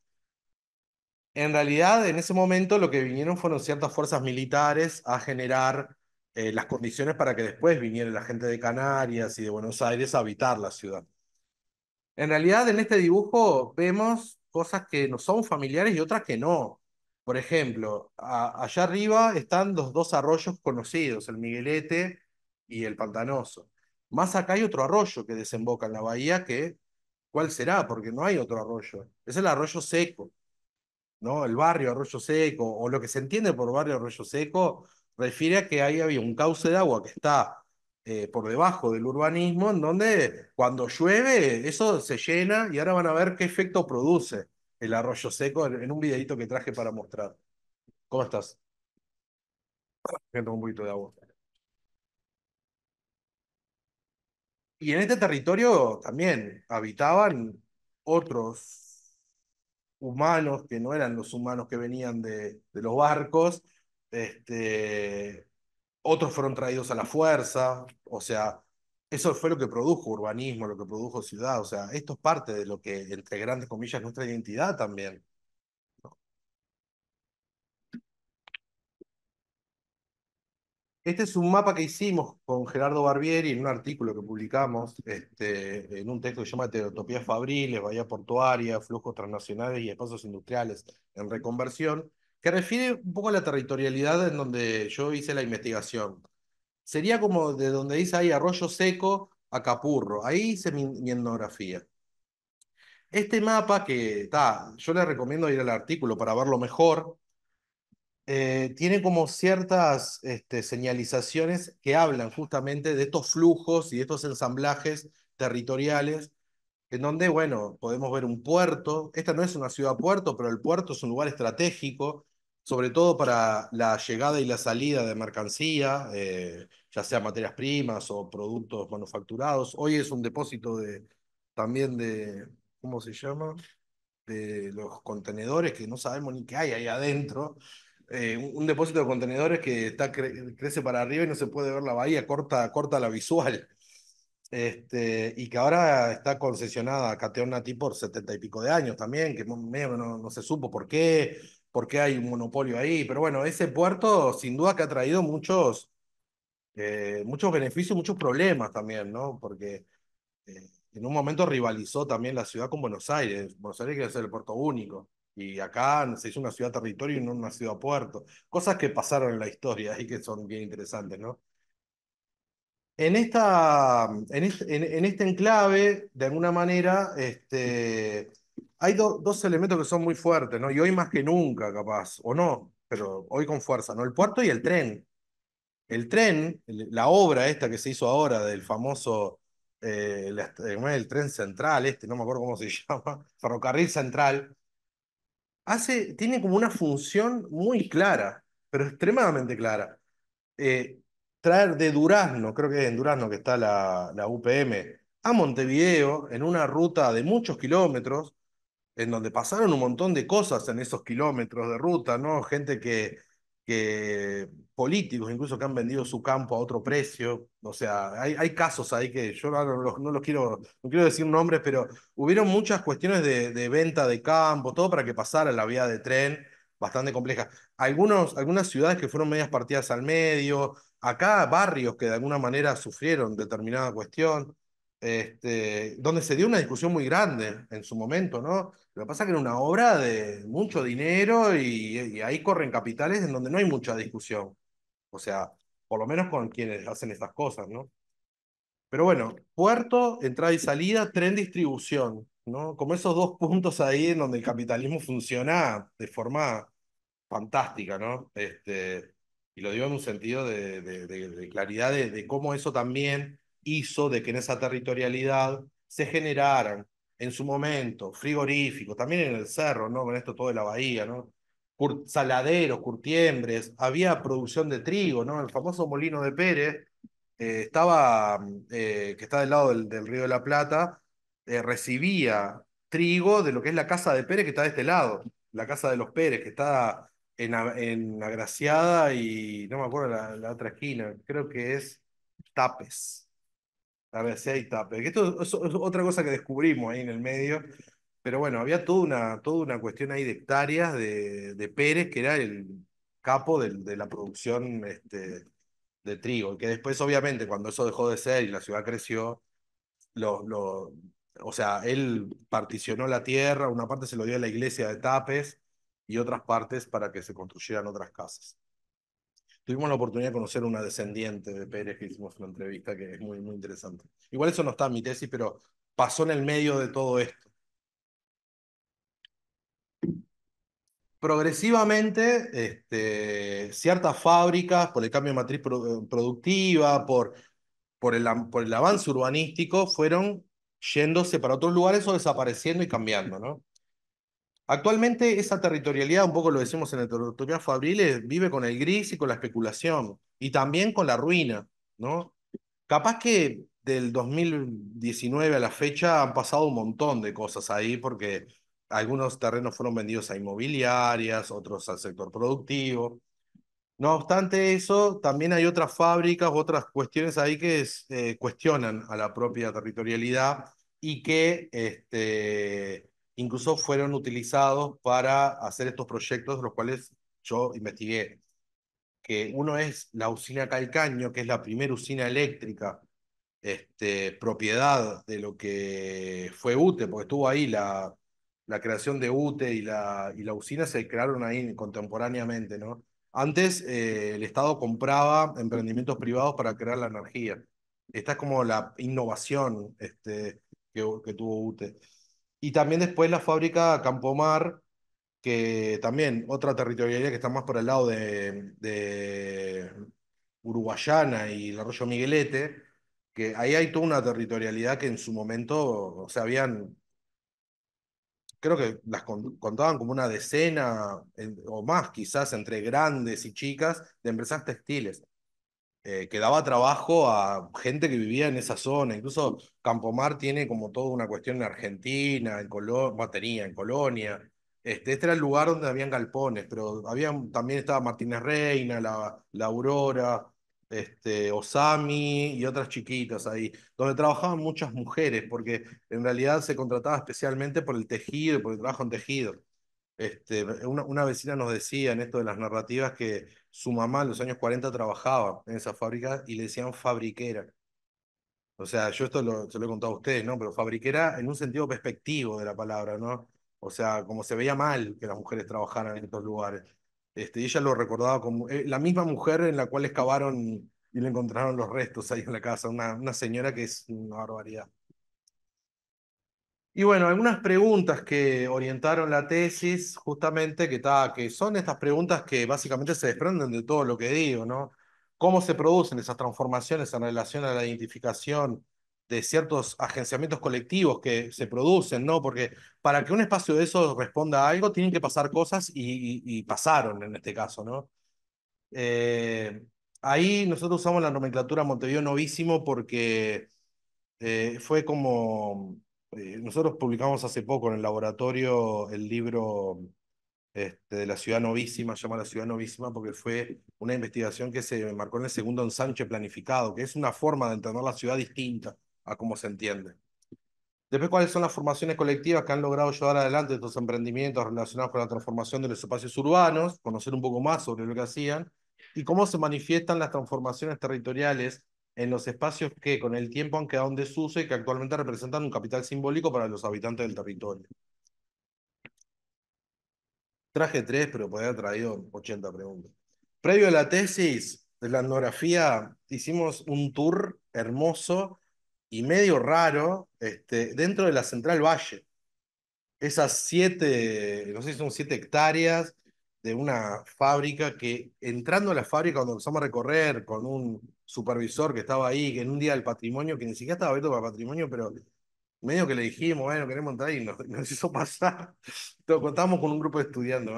En realidad, en ese momento lo que vinieron fueron ciertas fuerzas militares a generar eh, las condiciones para que después viniera la gente de Canarias y de Buenos Aires a habitar la ciudad. En realidad, en este dibujo vemos cosas que nos son familiares y otras que no. Por ejemplo, allá arriba están los dos arroyos conocidos, el Miguelete y el Pantanoso. Más acá hay otro arroyo que desemboca en la bahía que ¿Cuál será? Porque no hay otro arroyo. Es el arroyo seco, ¿no? El barrio arroyo seco, o lo que se entiende por barrio arroyo seco, refiere a que ahí había un cauce de agua que está eh, por debajo del urbanismo, en donde cuando llueve eso se llena y ahora van a ver qué efecto produce el arroyo seco en, un videito que traje para mostrar. ¿Cómo estás? un poquito de agua. Y en este territorio también habitaban otros humanos que no eran los humanos que venían de, los barcos, este, otros fueron traídos a la fuerza, o sea, eso fue lo que produjo urbanismo, lo que produjo ciudad, o sea, esto es parte de lo que, entre grandes comillas, nuestra identidad también. Este es un mapa que hicimos con Gerardo Barbieri en un artículo que publicamos este, en un texto que se llama Teotopías Fabriles, Bahía Portuaria, Flujos Transnacionales y Espacios Industriales en Reconversión, que refiere un poco a la territorialidad en donde yo hice la investigación. Sería como de donde dice ahí Arroyo Seco a Capurro. Ahí hice mi, mi etnografía. Este mapa que está, yo le recomiendo ir al artículo para verlo mejor, eh, tiene como ciertas este, señalizaciones que hablan justamente de estos flujos y de estos ensamblajes territoriales, en donde, bueno, podemos ver un puerto. Esta no es una ciudad-puerto, pero el puerto es un lugar estratégico, sobre todo para la llegada y la salida de mercancía, eh, ya sea materias primas o productos manufacturados. Hoy es un depósito de, también de, ¿cómo se llama? De los contenedores que no sabemos ni qué hay ahí adentro. Eh, un, depósito de contenedores que está crece para arriba y no se puede ver la bahía, corta, corta la visual. Este, y que ahora está concesionada a Cateón Nati por setenta y pico de años también, que no, se supo por qué, por qué hay un monopolio ahí. Pero bueno, ese puerto sin duda que ha traído muchos, eh, muchos beneficios, muchos problemas también, ¿no? Porque eh, en un momento rivalizó también la ciudad con Buenos Aires. Buenos Aires quiere ser el puerto único. Y acá se hizo una ciudad-territorio y no una ciudad-puerto. Cosas que pasaron en la historia y que son bien interesantes, ¿no? En, esta, en, este, enclave, de alguna manera, este, hay dos elementos que son muy fuertes, ¿no? Y hoy más que nunca, capaz, o no, pero hoy con fuerza, ¿no? El puerto y el tren. El tren, la obra esta que se hizo ahora del famoso, eh, el, eh, el, tren central, este, no me acuerdo cómo se llama, ferrocarril central, hace, tiene como una función muy clara, pero extremadamente clara. Eh, traer de Durazno, creo que es en Durazno que está la, la UPM, a Montevideo, en una ruta de muchos kilómetros, en donde pasaron un montón de cosas en esos kilómetros de ruta, ¿no? Gente que políticos incluso que han vendido su campo a otro precio. O sea, hay, casos ahí que yo no los, quiero, no quiero decir nombres, pero hubieron muchas cuestiones de, venta de campo, todo para que pasara la vía de tren, bastante compleja. Algunos, algunas ciudades que fueron medias partidas al medio, acá barrios que de alguna manera sufrieron determinada cuestión. Este, donde se dio una discusión muy grande en su momento, ¿no? Lo que pasa es que era una obra de mucho dinero y, ahí corren capitales en donde no hay mucha discusión. O sea, por lo menos con quienes hacen estas cosas, ¿no? Pero bueno, puerto, entrada y salida, tren distribución, ¿no? Como esos dos puntos ahí en donde el capitalismo funciona de forma fantástica, ¿no? Este, y lo digo en un sentido de claridad de cómo eso también hizo de que en esa territorialidad se generaran en su momento frigoríficos, también en el cerro, ¿no? Con esto todo de la bahía, ¿no? saladeros, curtiembres, había producción de trigo, ¿no? El famoso molino de Pérez eh, estaba, eh, que está del lado del, río de la Plata, eh, recibía trigo de lo que es la casa de Pérez, que está de este lado, la casa de los Pérez, que está en, en Agraciada y no me acuerdo la otra esquina, creo que es Tapes a ver si hay tapes. Esto es, otra cosa que descubrimos ahí en el medio. Pero bueno, había toda una, toda una cuestión ahí de hectáreas de, Pérez, que era el capo de, la producción este, de trigo. Que después, obviamente, cuando eso dejó de ser y la ciudad creció, lo, o sea, él particionó la tierra, una parte se lo dio a la iglesia de Tapes y otras partes para que se construyeran otras casas. Tuvimos la oportunidad de conocer una descendiente de Pérez que hicimos una entrevista que es muy, muy interesante. Igual eso no está en mi tesis, pero pasó en el medio de todo esto. Progresivamente, este, ciertas fábricas, por el cambio de matriz productiva, por, por, el, por el avance urbanístico, fueron yéndose para otros lugares o desapareciendo y cambiando, ¿no? Actualmente esa territorialidad, un poco lo decimos en territorio Fabril, eh, vive con el gris y con la especulación, y también con la ruina, ¿no? Capaz que del 2019 a la fecha han pasado un montón de cosas ahí, porque algunos terrenos fueron vendidos a inmobiliarias, otros al sector productivo. No obstante eso, también hay otras fábricas, otras cuestiones ahí que eh, cuestionan a la propia territorialidad y que este, incluso fueron utilizados para hacer estos proyectos, los cuales yo investigué. Que uno es la usina Calcaño, que es la primera usina eléctrica este, propiedad de lo que fue UTE, porque estuvo ahí la, la creación de UTE y la, y la usina se crearon ahí contemporáneamente, ¿no? Antes eh, el Estado compraba emprendimientos privados para crear la energía. Esta es como la innovación este, que, que tuvo UTE. Y también después la fábrica Campomar, que también otra territorialidad que está más por el lado de, Uruguayana y el arroyo Miguelete, que ahí hay toda una territorialidad que en su momento, o sea, habían, creo que las contaban como una decena o más quizás entre grandes y chicas de empresas textiles. Eh, que daba trabajo a gente que vivía en esa zona. Incluso Campomar tiene como toda una cuestión en Argentina, en Colonia, en Colonia. Este, este, era el lugar donde habían galpones, pero también estaba Martínez Reina, la, Aurora, este, Osami y otras chiquitas ahí, donde trabajaban muchas mujeres, porque en realidad se contrataba especialmente por el tejido, por el trabajo en tejido. Este, una, vecina nos decía en esto de las narrativas que su mamá en los años 40 trabajaba en esa fábrica y le decían fabriquera. O sea, yo esto se lo he contado a ustedes, ¿no? Pero fabriquera en un sentido perspectivo de la palabra, ¿no? O sea, como se veía mal que las mujeres trabajaran en estos lugares. Este, ella lo recordaba como eh, la misma mujer en la cual excavaron y le encontraron los restos ahí en la casa, una, una señora que es una barbaridad. Y bueno, algunas preguntas que orientaron la tesis, justamente, que, que son estas preguntas que básicamente se desprenden de todo lo que digo, ¿no? ¿Cómo se producen esas transformaciones en relación a la identificación de ciertos agenciamientos colectivos que se producen, ¿no? Porque para que un espacio de eso responda a algo, tienen que pasar cosas y, pasaron en este caso, ¿no? Eh, ahí nosotros usamos la nomenclatura Montevideo Novísimo porque eh, fue como eh, nosotros publicamos hace poco en el laboratorio el libro este, de la ciudad novísima, llama la ciudad novísima porque fue una investigación que se marcó en el segundo ensanche planificado, que es una forma de entender la ciudad distinta a cómo se entiende. Después, ¿cuáles son las formaciones colectivas que han logrado llevar adelante estos emprendimientos relacionados con la transformación de los espacios urbanos? Conocer un poco más sobre lo que hacían y cómo se manifiestan las transformaciones territoriales en los espacios que con el tiempo han quedado en desuso y que actualmente representan un capital simbólico para los habitantes del territorio. Traje tres, pero podría haber traído 80 preguntas. Previo a la tesis de la etnografía, hicimos un tour hermoso y medio raro este, dentro de la Central Valle. Esas siete, no sé si son siete hectáreas de una fábrica que entrando a la fábrica cuando empezamos a recorrer con un supervisor que estaba ahí, que en un día del patrimonio, que ni siquiera estaba abierto para patrimonio, pero medio que le dijimos, bueno, queremos entrar y nos, hizo pasar. pero contamos con un grupo de estudiantes,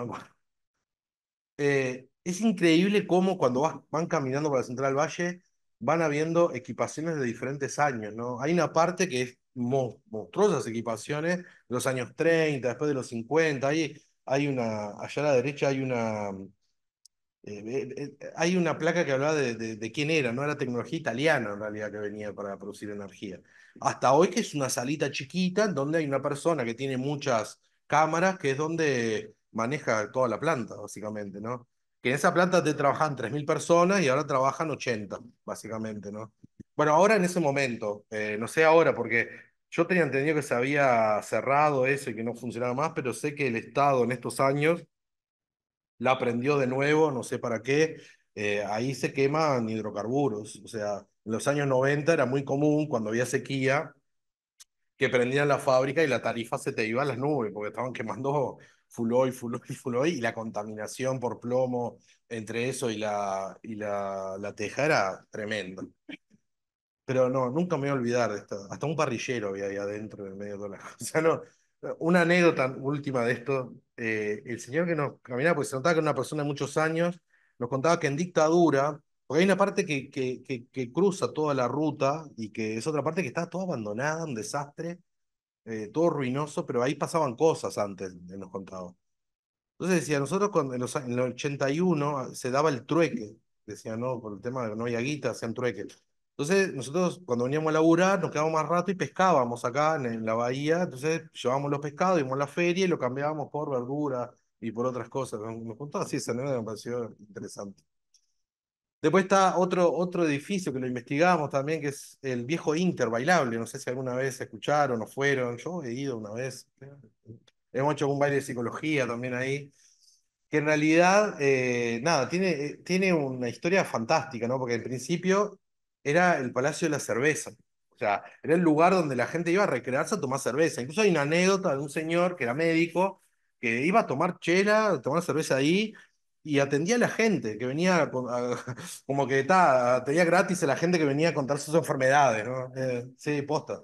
eh, es increíble cómo cuando van caminando para la Central Valle van habiendo equipaciones de diferentes años, ¿no? Hay una parte que es monstruosas equipaciones los años 30, después de los 50, ahí hay una, allá a la derecha hay una, eh, eh, hay una placa que hablaba de, quién era, no era tecnología italiana en realidad que venía para producir energía. Hasta hoy que es una salita chiquita donde hay una persona que tiene muchas cámaras, que es donde maneja toda la planta, básicamente, ¿no? Que en esa planta te trabajan 3.000 personas y ahora trabajan 80, básicamente, ¿no? Bueno, ahora en ese momento, eh, no sé ahora, porque yo tenía entendido que se había cerrado eso y que no funcionaba más, pero sé que el Estado en estos años la prendió de nuevo, no sé para qué, eh, ahí se queman hidrocarburos. O sea, en los años 90 era muy común cuando había sequía que prendían la fábrica y la tarifa se te iba a las nubes porque estaban quemando fuloy, fuloy, fuloy y la contaminación por plomo entre eso y la, y la, la teja era tremenda. Pero no, nunca me voy a olvidar de esto. Hasta un parrillero había ahí adentro en medio de la... O sea, una anécdota última de esto eh, el señor que nos caminaba, porque se notaba que era una persona de muchos años, nos contaba que en dictadura, porque hay una parte que, que, que, cruza toda la ruta y que es otra parte que está toda abandonada, un desastre, eh, todo ruinoso, pero ahí pasaban cosas antes, nos contaba. Entonces decía, nosotros cuando, en, el 81 ah, se daba el trueque, decía, no, por el tema de que no había guita, hacían trueque. Entonces, nosotros cuando veníamos a laburar, nos quedábamos más rato y pescábamos acá en, la bahía. Entonces, llevábamos los pescados, íbamos a la feria y lo cambiábamos por verduras y por otras cosas. Me, contó así esa anécdota, me pareció interesante. Después está otro, otro edificio que lo investigamos también, que es el viejo Inter bailable. No sé si alguna vez escucharon o fueron. Yo he ido una vez. Hemos hecho un baile de psicología también ahí. Que en realidad, eh, nada, tiene, eh, tiene una historia fantástica, ¿no? Porque en principio era el Palacio de la Cerveza. O sea, era el lugar donde la gente iba a recrearse a tomar cerveza. Incluso hay una anécdota de un señor que era médico, que iba a tomar chela, a tomar cerveza ahí, y atendía a la gente, que venía, como que ta, tenía gratis a la gente que venía a contar sus enfermedades, ¿no? Eh, sí, posta.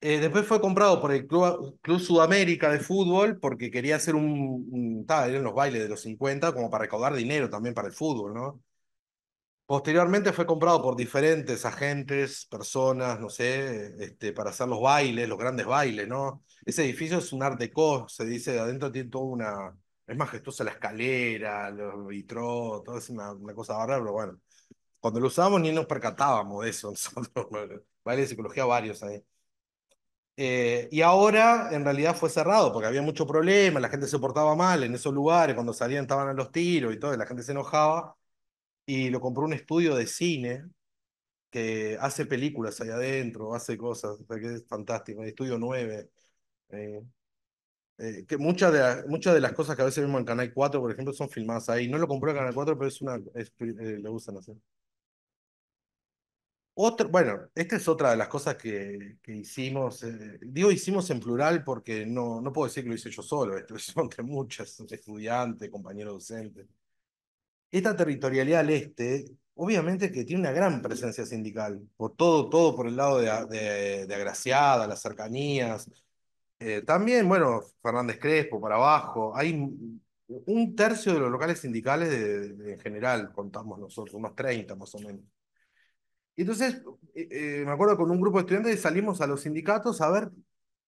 Eh, después fue comprado por el Club, Sudamérica de fútbol porque quería hacer un, eran los bailes de los 50 como para recaudar dinero también para el fútbol, ¿no? Posteriormente fue comprado por diferentes agentes, personas, no sé, este, para hacer los bailes, los grandes bailes, ¿no? Ese edificio es un art se dice, adentro tiene toda una... Es majestuosa la escalera, los vitros, todo es una, cosa barra, pero bueno. Cuando lo usábamos ni nos percatábamos de eso nosotros. bailes de psicología varios ahí. Eh, y ahora en realidad fue cerrado porque había mucho problema, la gente se portaba mal en esos lugares, cuando salían estaban a los tiros y todo, la gente se enojaba y lo compró un estudio de cine que hace películas ahí adentro, hace cosas, que es fantástico, estudio 9. Eh, eh, que muchas de, de las cosas que a veces vemos en Canal 4, por ejemplo, son filmadas ahí. No lo compró en Canal 4, pero es una, eh, bueno, esta es otra de las cosas que, hicimos. digo hicimos en plural porque no, no puedo decir que lo hice yo solo, esto es entre muchas, estudiantes, compañeros docentes. Esta territorialidad al este, obviamente que tiene una gran presencia sindical, por todo, todo por el lado de, Agraciada, las cercanías. Eh, también, bueno, Fernández Crespo para abajo, hay un tercio de los locales sindicales en general, contamos nosotros, unos 30 más o menos. Y Entonces, eh, eh, me acuerdo con un grupo de estudiantes salimos a los sindicatos a ver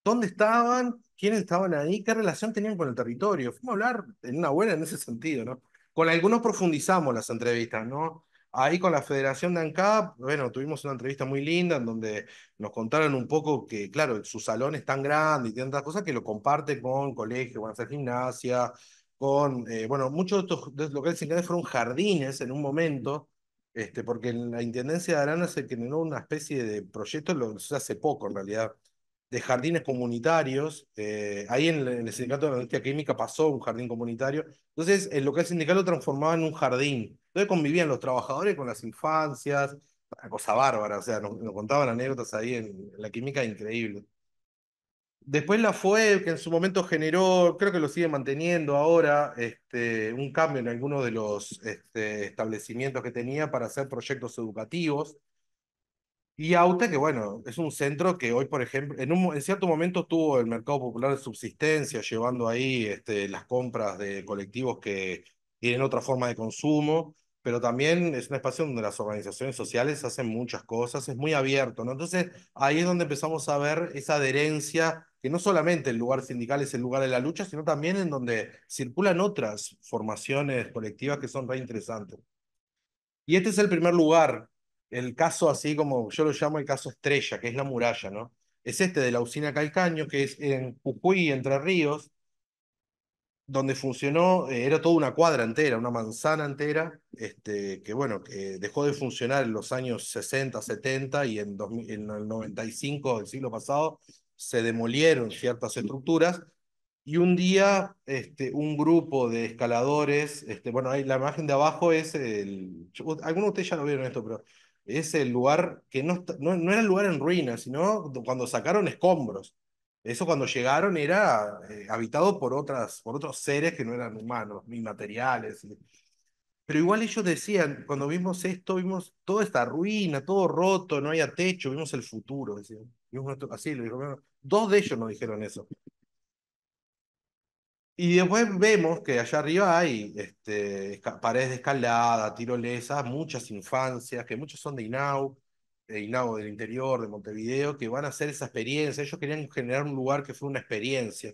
dónde estaban, quiénes estaban ahí, qué relación tenían con el territorio. Fuimos a hablar en una buena en ese sentido, ¿no? Con algunos profundizamos las entrevistas, ¿no? Ahí con la Federación de ANCAP, bueno, tuvimos una entrevista muy linda en donde nos contaron un poco que, claro, su salón es tan grande y tantas cosas que lo comparte con colegios, con hacer gimnasia, con, eh, bueno, muchos de estos locales fueron jardines en un momento, este, porque la Intendencia de Arana se generó una especie de proyecto, lo hace poco en realidad, de jardines comunitarios. Eh, ahí en el, sindicato de la industria química pasó un jardín comunitario. Entonces, eh, el local sindical lo transformaba en un jardín. Entonces convivían los trabajadores con las infancias, cosa bárbara, o sea, nos, contaban anécdotas ahí en, la química increíble. Después la fue que en su momento generó, creo que lo sigue manteniendo ahora, este, un cambio en algunos de los este, establecimientos que tenía para hacer proyectos educativos. Y AUTE, que bueno, es un centro que hoy, por ejemplo, en, un, en cierto momento tuvo el mercado popular de subsistencia, llevando ahí este, las compras de colectivos que tienen otra forma de consumo, pero también es un espacio donde las organizaciones sociales hacen muchas cosas, es muy abierto, ¿no? Entonces ahí es donde empezamos a ver esa adherencia, que no solamente el lugar sindical es el lugar de la lucha, sino también en donde circulan otras formaciones colectivas que son re interesantes. Y este es el primer lugar el caso así como yo lo llamo el caso estrella, que es la muralla, ¿no? Es este de la usina Calcaño, que es en Cucuy, Entre Ríos, donde funcionó, eh, era toda una cuadra entera, una manzana entera, este, que bueno, que dejó de funcionar en los años 60, 70 y en, en el 95 del siglo pasado se demolieron ciertas estructuras y un día este, un grupo de escaladores, este, bueno, ahí la imagen de abajo es el, algunos de ustedes ya lo vieron esto, pero ese lugar que no, no, era el lugar en ruinas, sino cuando sacaron escombros. Eso cuando llegaron era eh, habitado por, otras, por otros seres que no eran humanos, ni materiales. Pero igual ellos decían, cuando vimos esto, vimos toda esta ruina, todo roto, no había techo, vimos el futuro. Decían. Dos de ellos nos dijeron eso. Y después vemos que allá arriba hay este, paredes de escalada, tirolesas, muchas infancias, que muchos son de INAU, de INAU del interior, de Montevideo, que van a hacer esa experiencia. Ellos querían generar un lugar que fuera una experiencia,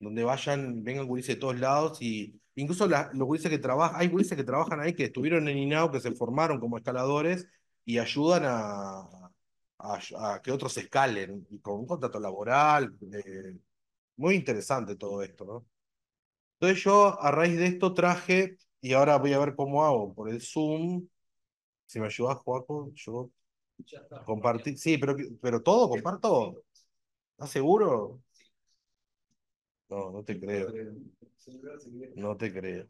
donde vayan, vengan gurises de todos lados y incluso los que trabajan, hay gurises que trabajan ahí que estuvieron en INAU, que se formaron como escaladores y ayudan a, a, que otros escalen, y con un contrato laboral. Eh, muy interesante todo esto, ¿no? Entonces yo a raíz de esto traje, y ahora voy a ver cómo hago, por el Zoom, si me ayudas, Joaco, yo compartí, sí, pero, pero todo, eh, comparto. ¿Estás seguro? No, no te creo. No te creo.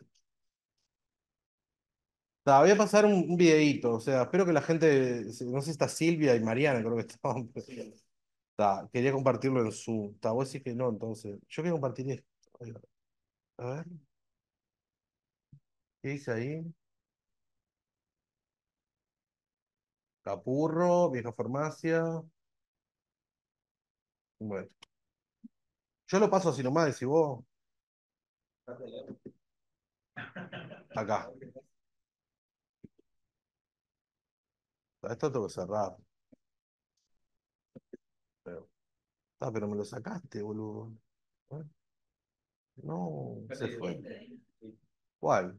voy a pasar un, videito o sea, espero que la gente, no sé si está Silvia y Mariana, creo que están. quería compartirlo en su. voy vos decís que no, entonces. Yo quiero compartir esto. A ah, ver, ¿qué dice ahí? Capurro, vieja farmacia. Bueno. Yo lo paso así nomás, si vos. Acá. Ah, esto tengo que cerrar. Pero, ah, pero me lo sacaste, boludo. Bueno. Ah. No, se fue. ¿Cuál?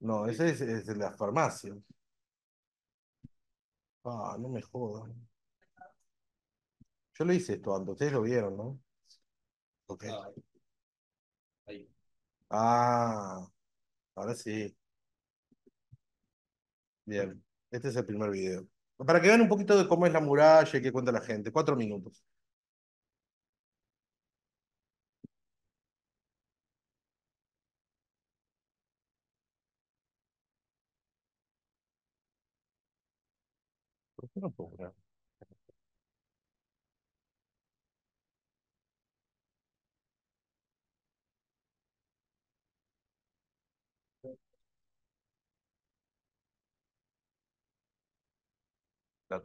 No, ese es, de la farmacia. Ah, no me jodan. Yo lo hice esto antes, ustedes lo vieron, ¿no? Ok. Ah, ah, ahora sí. Bien, este es el primer video. Para que vean un poquito de cómo es la muralla y qué cuenta la gente. Cuatro minutos. Não programa né? Tá da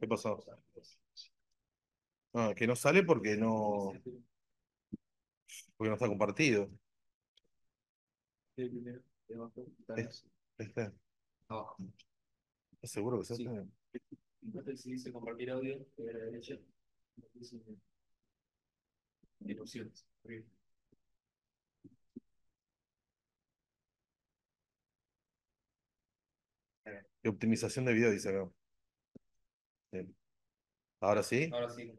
¿Qué pasó? Ah, que no sale porque no. Porque no está compartido. ¿Es, este? Abajo. Este. ¿Estás seguro que se hace? Sí. Si dice compartir audio, de la derecha. En opciones. Y optimización de video, dice acá. Ahora sí. Ahora sí,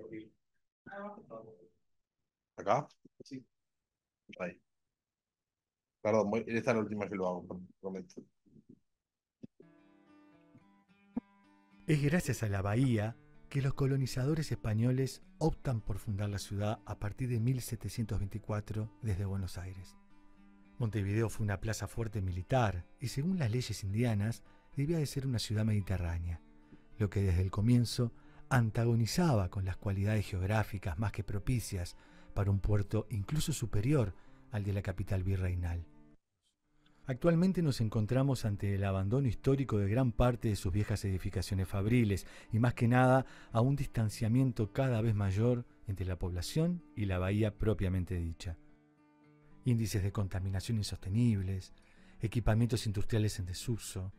¿Acá? Sí. Ahí. Perdón, esta es la última que lo hago, prometo. Es gracias a la bahía que los colonizadores españoles optan por fundar la ciudad a partir de 1724 desde Buenos Aires. Montevideo fue una plaza fuerte militar y según las leyes indianas debía de ser una ciudad mediterránea, lo que desde el comienzo antagonizaba con las cualidades geográficas más que propicias para un puerto incluso superior al de la capital virreinal. Actualmente nos encontramos ante el abandono histórico de gran parte de sus viejas edificaciones fabriles y más que nada a un distanciamiento cada vez mayor entre la población y la bahía propiamente dicha. Índices de contaminación insostenibles, equipamientos industriales en desuso,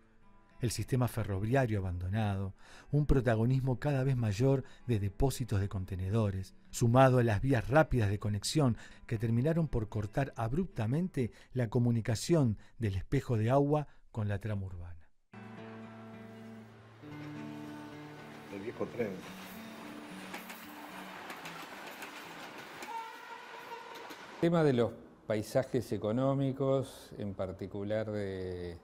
el sistema ferroviario abandonado, un protagonismo cada vez mayor de depósitos de contenedores, sumado a las vías rápidas de conexión que terminaron por cortar abruptamente la comunicación del espejo de agua con la trama urbana. El viejo tren. El tema de los paisajes económicos, en particular de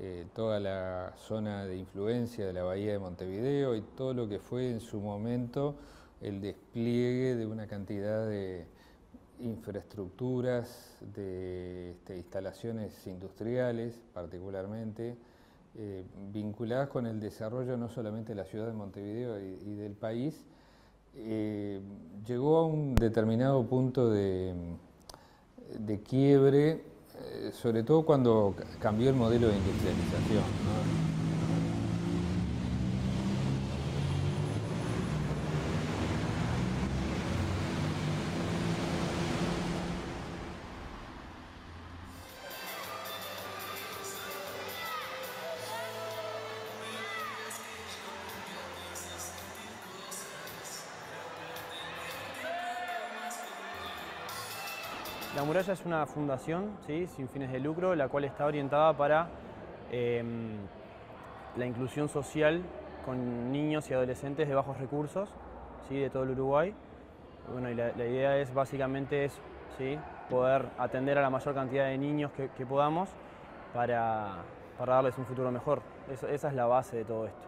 eh, toda la zona de influencia de la bahía de Montevideo y todo lo que fue en su momento el despliegue de una cantidad de infraestructuras, de este, instalaciones industriales particularmente, eh, vinculadas con el desarrollo no solamente de la ciudad de Montevideo y, del país, eh, llegó a un determinado punto de, de quiebre eh, sobre todo cuando cambió el modelo de industrialización. es una fundación ¿sí? sin fines de lucro, la cual está orientada para em, la inclusión social con niños y adolescentes de bajos recursos ¿sí? de todo el Uruguay. y la, idea es básicamente es, ¿sí? poder atender a la mayor cantidad de niños que, podamos para, darles un futuro mejor. esa es la base de todo esto.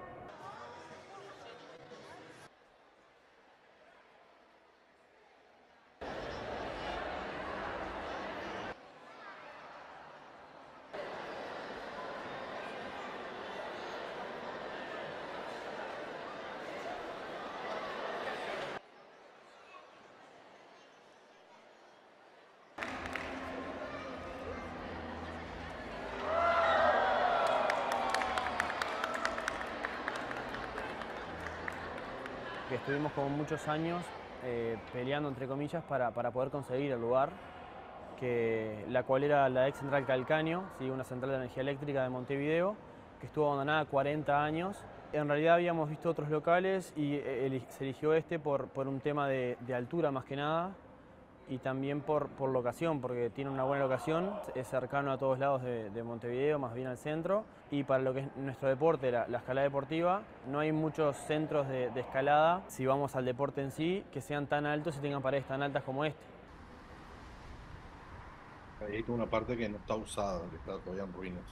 con como muchos años eh, peleando, entre comillas, para, para, poder conseguir el lugar, que, la cual era la ex central Calcaño, ¿sí? una central de energía eléctrica de Montevideo, que estuvo abandonada 40 años. En realidad habíamos visto otros locales y eh, se eligió este por, por un tema de altura más que nada, y también por, por, locación, porque tiene una buena locación, es cercano a todos lados de, Montevideo, más bien al centro, y para lo que es nuestro deporte, la, escalada deportiva, no hay muchos centros de, escalada, si vamos al deporte en sí, que sean tan altos y tengan paredes tan altas como este. Ahí hay una parte que no está usada, que está todavía en ruinas.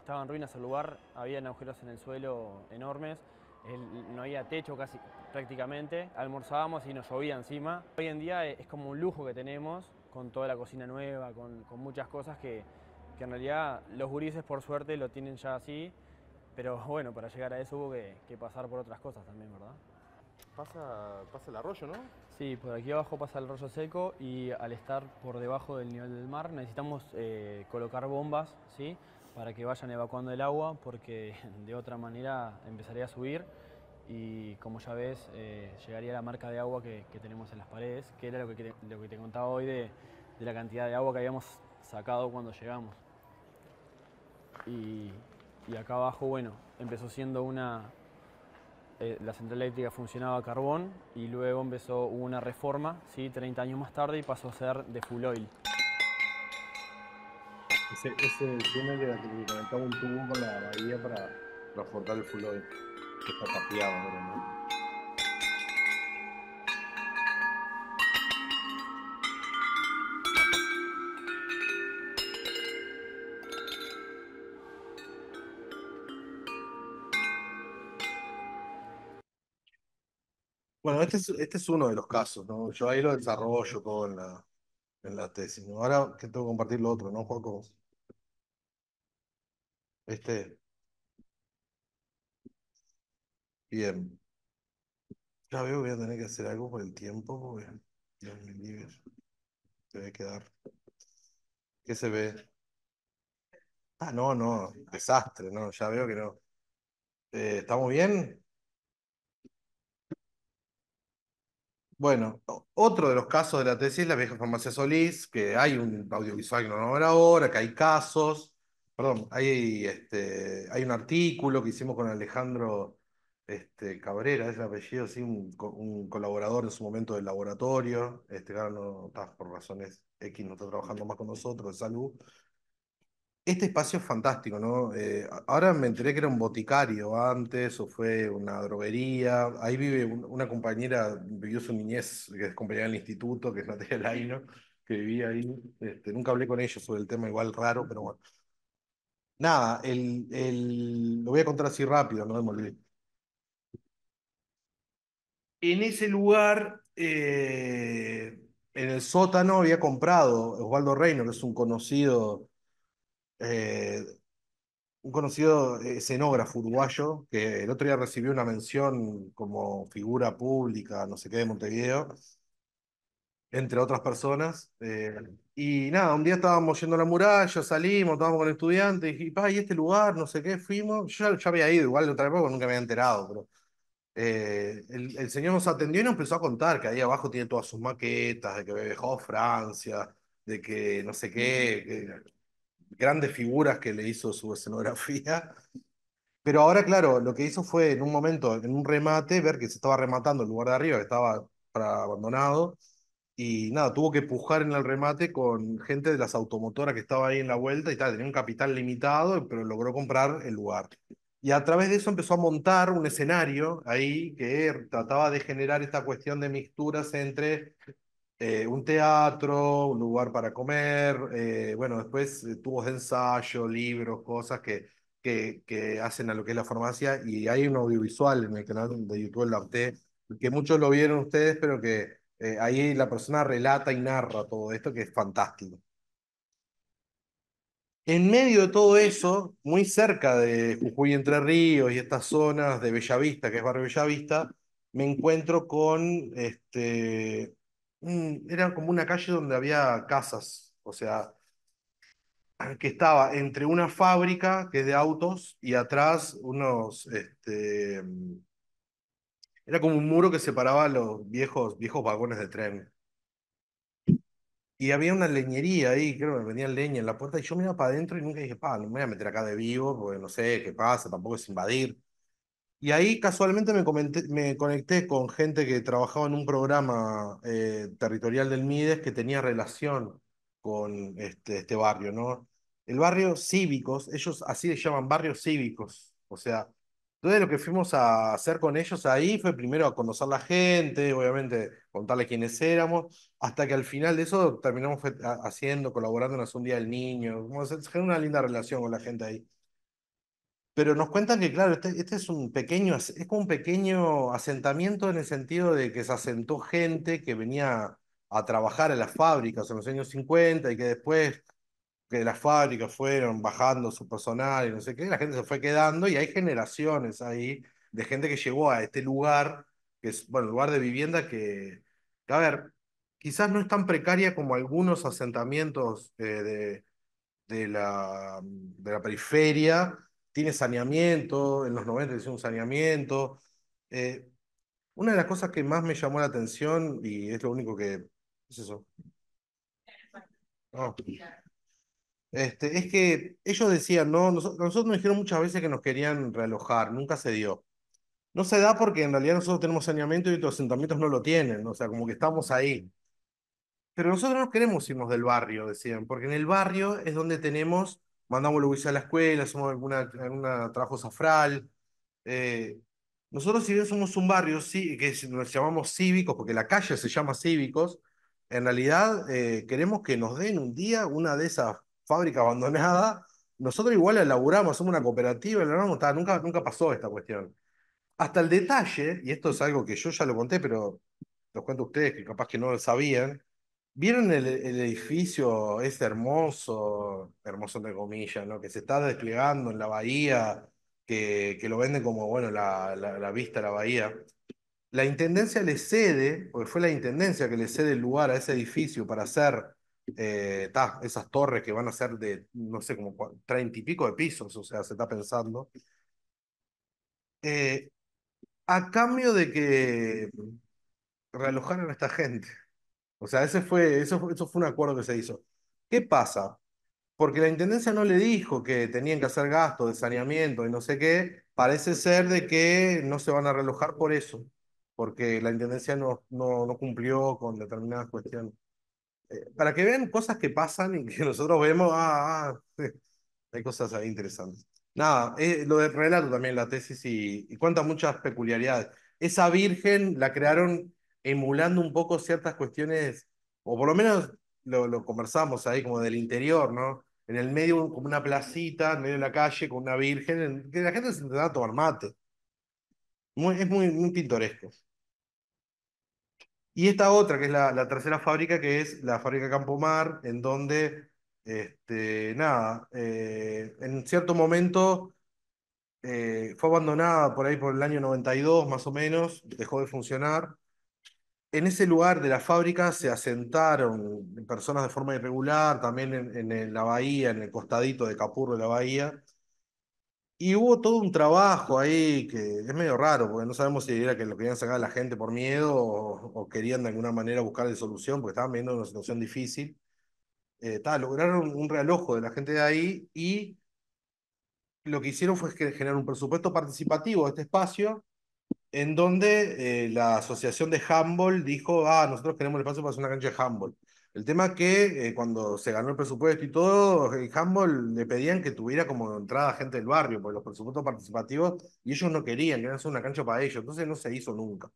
Estaba en ruinas el lugar, había agujeros en el suelo enormes, no había techo casi prácticamente, almorzábamos y nos llovía encima. Hoy en día es como un lujo que tenemos con toda la cocina nueva, con, muchas cosas que, en realidad los gurises por suerte lo tienen ya así, pero bueno, para llegar a eso hubo que, pasar por otras cosas también, ¿verdad? Pasa, pasa, el arroyo, ¿no? Sí, por aquí abajo pasa el arroyo seco y al estar por debajo del nivel del mar necesitamos eh, colocar bombas, ¿sí? para que vayan evacuando el agua porque de otra manera empezaría a subir y como ya ves eh, llegaría a la marca de agua que, tenemos en las paredes, que era lo que, te, que contaba hoy de, la cantidad de agua que habíamos sacado cuando llegamos. Y, acá abajo, bueno, empezó siendo una... Eh, la central eléctrica funcionaba a carbón y luego empezó una reforma, ¿sí? 30 años más tarde y pasó a ser de full oil. Ese, ese tiene que, que un tubo con la bahía para transportar el fulano, que está tapiado pero ¿no? Bueno, este es, este es uno de los casos, ¿no? Yo ahí lo desarrollo todo en la, en la tesis, Ahora que tengo que compartir lo otro, ¿no, Juaco? Este. Bien. Ya veo, voy a tener que hacer algo por el tiempo, porque voy a quedar. ¿Qué se ve? Ah, no, no, desastre, no, ya veo que no. Eh, ¿Estamos bien? Bueno, otro de los casos de la tesis, la vieja farmacia Solís, que hay un audiovisual que no nombra ahora, que hay casos perdón, hay, este, hay un artículo que hicimos con Alejandro este, Cabrera, es el apellido, sí, un, colaborador en su momento del laboratorio, este, ahora no está por razones X, no está trabajando más con nosotros, de salud. Este espacio es fantástico, ¿no? Eh, ahora me enteré que era un boticario antes, o fue una droguería. Ahí vive una compañera, vivió su niñez, que es compañera del instituto, que es Natalia Laino, que vivía ahí. Este, nunca hablé con ellos sobre el tema, igual raro, pero bueno. Nada, el, lo voy a contar así rápido, no me En ese lugar, eh, en el sótano, había comprado Osvaldo Reino, que es un conocido, eh, un conocido escenógrafo uruguayo, que el otro día recibió una mención como figura pública, no sé qué, de Montevideo entre otras personas. Eh, y nada, un día estábamos yendo a la muralla, salimos, estábamos con estudiantes, y, pa, y este lugar, no sé qué, fuimos. Yo ya, había ido, igual otra época nunca me había enterado, pero eh, el, señor nos atendió y nos empezó a contar que ahí abajo tiene todas sus maquetas, de que dejado Francia, de que no sé qué, grandes figuras que le hizo su escenografía. Pero ahora, claro, lo que hizo fue en un momento, en un remate, ver que se estaba rematando el lugar de arriba, que estaba abandonado, y nada, tuvo que pujar en el remate con gente de las automotoras que estaba ahí en la vuelta y tal, tenía un capital limitado, pero logró comprar el lugar. Y a través de eso empezó a montar un escenario ahí que er, trataba de generar esta cuestión de mixturas entre eh, un teatro, un lugar para comer, eh, bueno, después eh, tubos de ensayo, libros, cosas que, que, hacen a lo que es la farmacia. Y hay un audiovisual en el canal de YouTube, la usted que muchos lo vieron ustedes, pero que eh, ahí la persona relata y narra todo esto que es fantástico. En medio de todo eso, muy cerca de Jujuy Entre Ríos y estas zonas de Bellavista, que es barrio Bellavista, me encuentro con, este, era como una calle donde había casas, o sea, que estaba entre una fábrica que es de autos y atrás unos, este, era como un muro que separaba los viejos, viejos vagones de tren. Y había una leñería ahí, creo que venían leña en la puerta, y yo miraba para adentro y nunca dije, pa, no me voy a meter acá de vivo, porque no sé qué pasa, tampoco es invadir. Y ahí casualmente me, conecté con gente que trabajaba en un programa eh, territorial del Mides que tenía relación con este, este barrio, ¿no? El barrio Cívicos, ellos así le llaman barrios cívicos, o sea, entonces lo que fuimos a hacer con ellos ahí fue primero a conocer la gente, obviamente contarles quiénes éramos, hasta que al final de eso terminamos eh, haciendo, colaborando en un día del niño, como una linda relación con la gente ahí. Pero nos cuentan que, claro, este, este es un pequeño, es como un pequeño asentamiento en el sentido de que se asentó gente que venía a trabajar en las fábricas en los años 50 y que después que las fábricas fueron bajando su personal y no sé qué, la gente se fue quedando y hay generaciones ahí de gente que llegó a este lugar, que es, bueno, lugar de vivienda que, a ver, quizás no es tan precaria como algunos asentamientos eh, de, la, de la periferia, tiene saneamiento, en los 90 hicieron saneamiento. Eh, una de las cosas que más me llamó la atención, y es lo único que... es eso. Oh. Este, es que ellos decían, no, nosotros, nos dijeron muchas veces que nos querían realojar, nunca se dio. No se da porque en realidad nosotros tenemos saneamiento y otros asentamientos no lo tienen, o sea, como que estamos ahí. Pero nosotros no queremos irnos del barrio, decían, porque en el barrio es donde tenemos, mandamos los a la escuela, somos alguna, alguna trabajo zafral eh, nosotros, si bien somos un barrio sí, que nos llamamos cívicos, porque la calle se llama cívicos, en realidad eh, queremos que nos den un día una de esas fábrica abandonada, nosotros igual la elaboramos, somos una cooperativa, elaboramos, nunca, nunca pasó esta cuestión. Hasta el detalle, y esto es algo que yo ya lo conté, pero los cuento a ustedes que capaz que no lo sabían, ¿vieron el, edificio ese hermoso, hermoso entre comillas, ¿no? que se está desplegando en la bahía, que, que lo venden como, bueno, la, vista a la bahía? La intendencia le cede, o fue la intendencia que le cede el lugar a ese edificio para hacer eh, ta, esas torres que van a ser de, no sé, como treinta y pico de pisos, o sea, se está pensando. Eh, a cambio de que relojaron a esta gente. O sea, ese fue, eso, eso fue un acuerdo que se hizo. ¿Qué pasa? Porque la Intendencia no le dijo que tenían que hacer gastos de saneamiento y no sé qué, parece ser de que no se van a relojar por eso, porque la Intendencia no, no, no cumplió con determinadas cuestiones. Eh, para que vean cosas que pasan y que nosotros vemos, ah, ah hay cosas ahí interesantes. Nada, eh, lo del relato también, la tesis, y, cuenta muchas peculiaridades. Esa virgen la crearon emulando un poco ciertas cuestiones, o por lo menos lo, lo conversamos ahí, como del interior, ¿no? En el medio, como una placita, en medio de la calle, con una virgen, que la gente se intentaba tomar mate. es muy, muy pintoresco. Y esta otra, que es la, tercera fábrica, que es la fábrica Campomar, en donde, este, nada, eh, en cierto momento eh, fue abandonada por ahí por el año 92 más o menos, dejó de funcionar. En ese lugar de la fábrica se asentaron personas de forma irregular, también en, en la bahía, en el costadito de Capurro de la bahía, y hubo todo un trabajo ahí que es medio raro, porque no sabemos si era que lo querían sacar a la gente por miedo o, querían de alguna manera buscarle solución, porque estaban viendo una situación difícil. Eh, lograron un realojo de la gente de ahí y lo que hicieron fue generar un presupuesto participativo de este espacio, en donde eh, la asociación de handball dijo, ah, nosotros queremos el espacio para hacer una cancha de handball. El tema que eh, cuando se ganó el presupuesto y todo, el handball le pedían que tuviera como entrada gente del barrio, por los presupuestos participativos, y ellos no querían, querían hacer una cancha para ellos, entonces no se hizo nunca.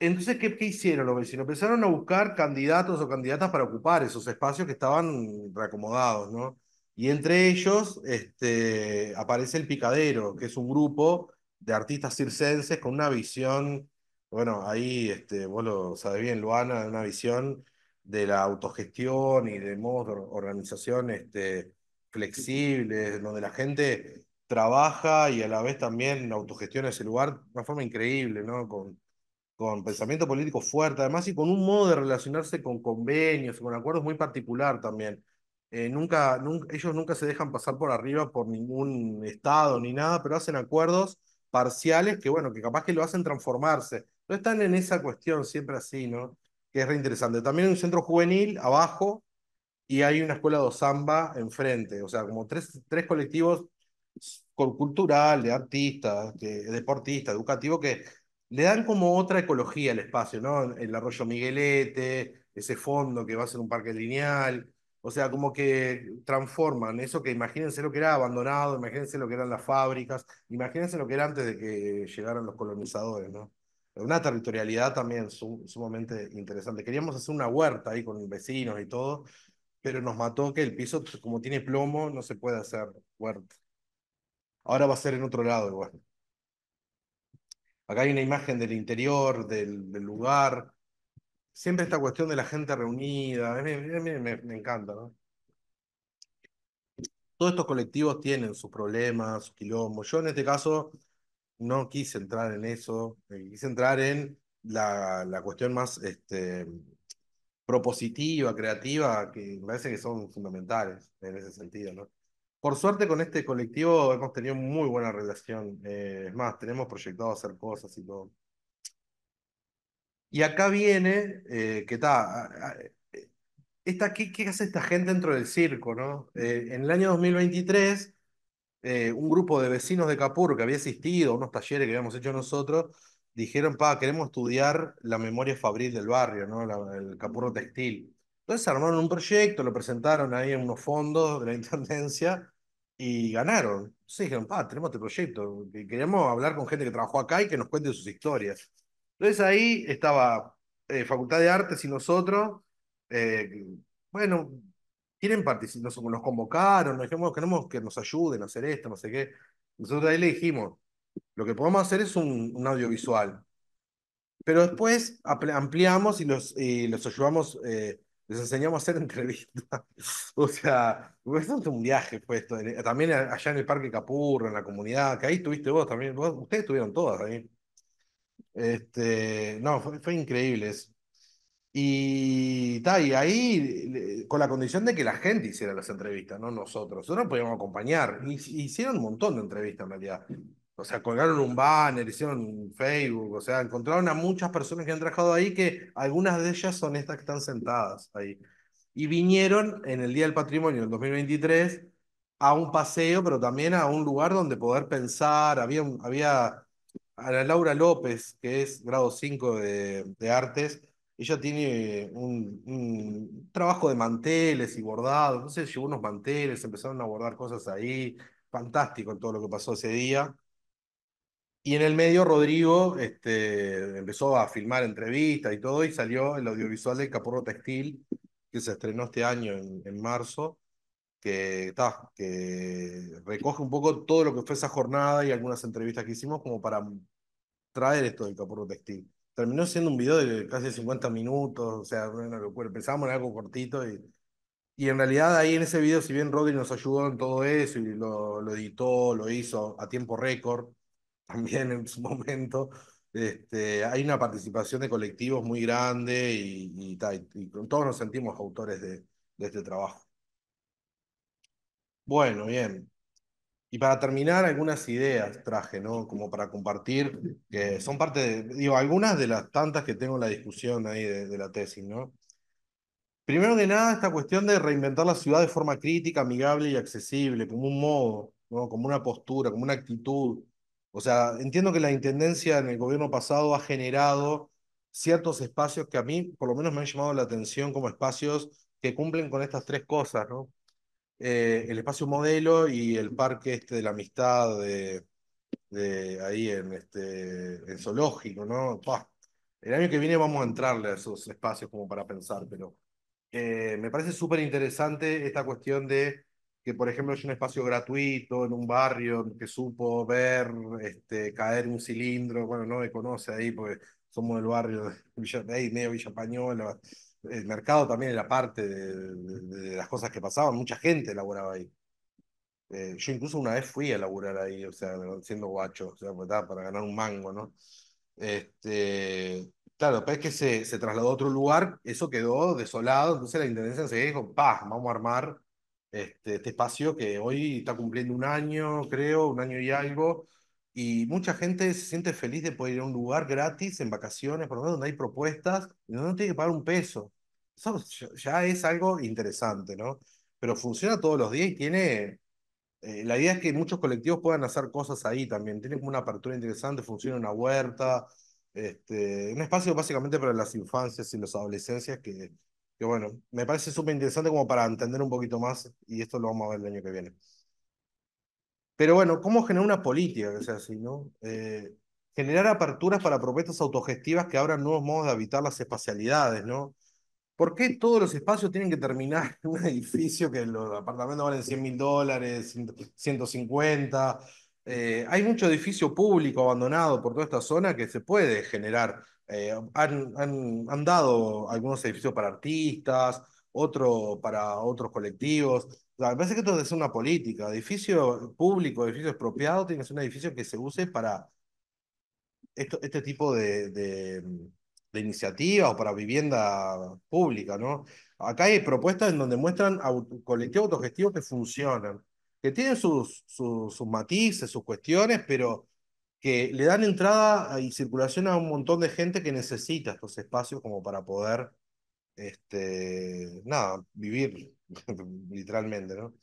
Entonces, ¿qué, qué hicieron los vecinos? Empezaron a buscar candidatos o candidatas para ocupar esos espacios que estaban reacomodados, ¿no? Y entre ellos este, aparece el Picadero, que es un grupo de artistas circenses con una visión bueno, ahí este, vos lo sabés bien, Luana, una visión de la autogestión y de modos de organización este, flexibles, donde la gente trabaja y a la vez también autogestiona ese lugar de una forma increíble, ¿no? Con, con pensamiento político fuerte, además, y con un modo de relacionarse con convenios, con acuerdos muy particular también. Eh, nunca, nunca, ellos nunca se dejan pasar por arriba por ningún estado ni nada, pero hacen acuerdos parciales que, bueno, que capaz que lo hacen transformarse están en esa cuestión siempre así, ¿no? Que es re interesante. También hay un centro juvenil abajo y hay una escuela de samba enfrente. O sea, como tres, tres colectivos cultural, de artistas, de deportistas, educativo, que le dan como otra ecología al espacio, ¿no? El arroyo Miguelete, ese fondo que va a ser un parque lineal. O sea, como que transforman eso que imagínense lo que era abandonado, imagínense lo que eran las fábricas, imagínense lo que era antes de que llegaran los colonizadores, ¿no? una territorialidad también sumamente interesante. Queríamos hacer una huerta ahí con vecinos y todo, pero nos mató que el piso, como tiene plomo, no se puede hacer huerta. Ahora va a ser en otro lado igual. Acá hay una imagen del interior, del, lugar. Siempre esta cuestión de la gente reunida, a mí, me, encanta, Todos estos colectivos tienen sus problemas, sus quilombos. Yo en este caso no quise entrar en eso, eh, quise entrar en la, cuestión más este, propositiva, creativa, que me parece que son fundamentales en ese sentido, ¿no? Por suerte con este colectivo hemos tenido muy buena relación, eh, es más, tenemos proyectado hacer cosas y todo. Y acá viene, eh, está, ah, ah, ¿qué, hace esta gente dentro del circo, no? en el año 2023 eh, un grupo de vecinos de Capur que había asistido a unos talleres que habíamos hecho nosotros, dijeron, pa, queremos estudiar la memoria fabril del barrio, ¿no? el Capurro textil. Entonces armaron un proyecto, lo presentaron ahí en unos fondos de la Intendencia y ganaron. Entonces dijeron, pa, tenemos este proyecto, queremos hablar con gente que trabajó acá y que nos cuente sus historias. Entonces ahí estaba eh, Facultad de Artes y nosotros, eh, bueno, Quieren nos convocaron, nos dijimos, queremos que nos ayuden a hacer esto, no sé qué. Nosotros ahí le dijimos, lo que podemos hacer es un, audiovisual. Pero después ampliamos y los, y los ayudamos, eh, les enseñamos a hacer entrevistas. o sea, fue un viaje fue También allá en el Parque Capurro, en la comunidad, que ahí estuviste vos también, ustedes estuvieron todas ahí. Este, no, fue, fue increíble eso. Y, ahí, con la condición de que la gente hiciera las entrevistas, no nosotros. Nosotros podíamos acompañar. Hicieron un montón de entrevistas en realidad. O sea, colgaron un banner, hicieron un Facebook. O sea, encontraron a muchas personas que han trabajado ahí que algunas de ellas son estas que están sentadas ahí. Y vinieron en el Día del Patrimonio en 2023 a un paseo, pero también a un lugar donde poder pensar. Había, había a la Laura López, que es grado 5 de, de artes ella tiene un, trabajo de manteles y bordado, entonces llevó unos manteles, empezaron a bordar cosas ahí, fantástico en todo lo que pasó ese día. Y en el medio Rodrigo este, empezó a filmar entrevistas y todo, y salió el audiovisual de Caporro Textil, que se estrenó este año en, marzo, que, está que recoge un poco todo lo que fue esa jornada y algunas entrevistas que hicimos como para traer esto del Caporro Textil terminó siendo un video de casi 50 minutos, o sea, empezamos Pensábamos en algo cortito y, y en realidad ahí en ese video, si bien Rodri nos ayudó en todo eso y lo, editó, lo hizo a tiempo récord, también en su momento, este, hay una participación de colectivos muy grande y, y, todos nos sentimos autores de este trabajo. Bueno, bien. Y para terminar, algunas ideas traje, ¿no? Como para compartir, que son parte de, digo, algunas de las tantas que tengo en la discusión ahí de, la tesis, ¿no? Primero que nada, esta cuestión de reinventar la ciudad de forma crítica, amigable y accesible, como un modo, ¿no? Como una postura, como una actitud. O sea, entiendo que la intendencia en el gobierno pasado ha generado ciertos espacios que a mí, por lo menos, me han llamado la atención como espacios que cumplen con estas tres cosas, ¿no? Eh, el espacio modelo y el parque este de la amistad de, ahí en, este, en Zoológico, ¿no? el año que viene vamos a entrarle a esos espacios como para pensar, pero eh, me parece súper interesante esta cuestión de que, por ejemplo, hay un espacio gratuito en un barrio que supo ver este, caer un cilindro, bueno, no me conoce ahí porque somos del barrio de Villa, de ahí, medio Villa Española el mercado también era parte de, las cosas que pasaban, mucha gente laburaba ahí. Eh, yo incluso una vez fui a laburar ahí, o sea, siendo guacho, o sea, para ganar un mango, ¿no? Este, claro, pero es que se, se, trasladó a otro lugar, eso quedó desolado, entonces la Intendencia se dijo, pa, vamos a armar este, este espacio que hoy está cumpliendo un año, creo, un año y algo, y mucha gente se siente feliz de poder ir a un lugar gratis, en vacaciones, por lo menos donde hay propuestas, y donde no tiene que pagar un peso. ya es algo interesante, ¿no? Pero funciona todos los días y tiene... Eh, la idea es que muchos colectivos puedan hacer cosas ahí también. Tiene como una apertura interesante, funciona una huerta, este, un espacio básicamente para las infancias y las adolescencias que, que bueno, me parece súper interesante como para entender un poquito más y esto lo vamos a ver el año que viene. Pero bueno, ¿cómo generar una política que sea así, eh, generar aperturas para propuestas autogestivas que abran nuevos modos de habitar las espacialidades, ¿no? ¿Por qué todos los espacios tienen que terminar en un edificio que los apartamentos valen 100 mil dólares, 150? Eh, hay mucho edificio público abandonado por toda esta zona que se puede generar. Eh, han, dado algunos edificios para artistas, otro para otros colectivos sea, me parece que esto es una política. Edificio público, edificio expropiado, tiene que ser un edificio que se use para este tipo de, de, iniciativas o para vivienda pública, ¿no? Acá hay propuestas en donde muestran colectivos autogestivos que funcionan, que tienen sus, sus, matices, sus cuestiones, pero que le dan entrada y circulación a un montón de gente que necesita estos espacios como para poder, este, nada, vivir literalmente, ¿no?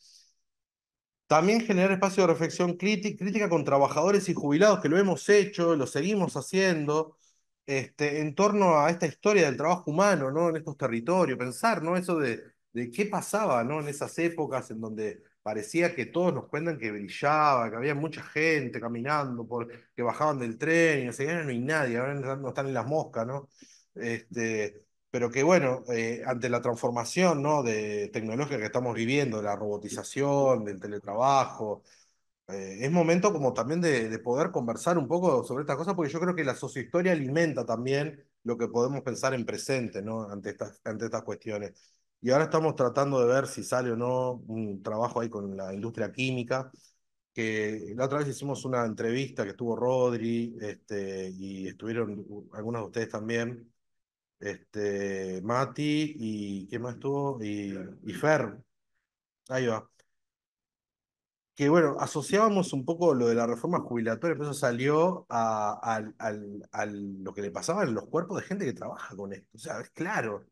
También generar espacio de reflexión crítica con trabajadores y jubilados, que lo hemos hecho, lo seguimos haciendo, este, en torno a esta historia del trabajo humano, ¿no? En estos territorios, pensar, ¿no? Eso de, de qué pasaba, ¿no? En esas épocas en donde parecía que todos nos cuentan que brillaba, que había mucha gente caminando, por, que bajaban del tren, y no no hay nadie, ahora no están en las moscas, ¿no? Este, pero que bueno, eh, ante la transformación ¿no? de tecnología que estamos viviendo, la robotización, del teletrabajo, eh, es momento como también de, poder conversar un poco sobre estas cosas, porque yo creo que la sociohistoria alimenta también lo que podemos pensar en presente ¿no? ante, estas, ante estas cuestiones. Y ahora estamos tratando de ver si sale o no un trabajo ahí con la industria química, que la otra vez hicimos una entrevista que estuvo Rodri este, y estuvieron algunos de ustedes también, este, Mati y ¿qué más estuvo Y, y Fer. Ahí va. Que bueno, asociábamos un poco lo de la reforma jubilatoria, pero eso salió a, lo que le pasaba en los cuerpos de gente que trabaja con esto. O sea, es claro.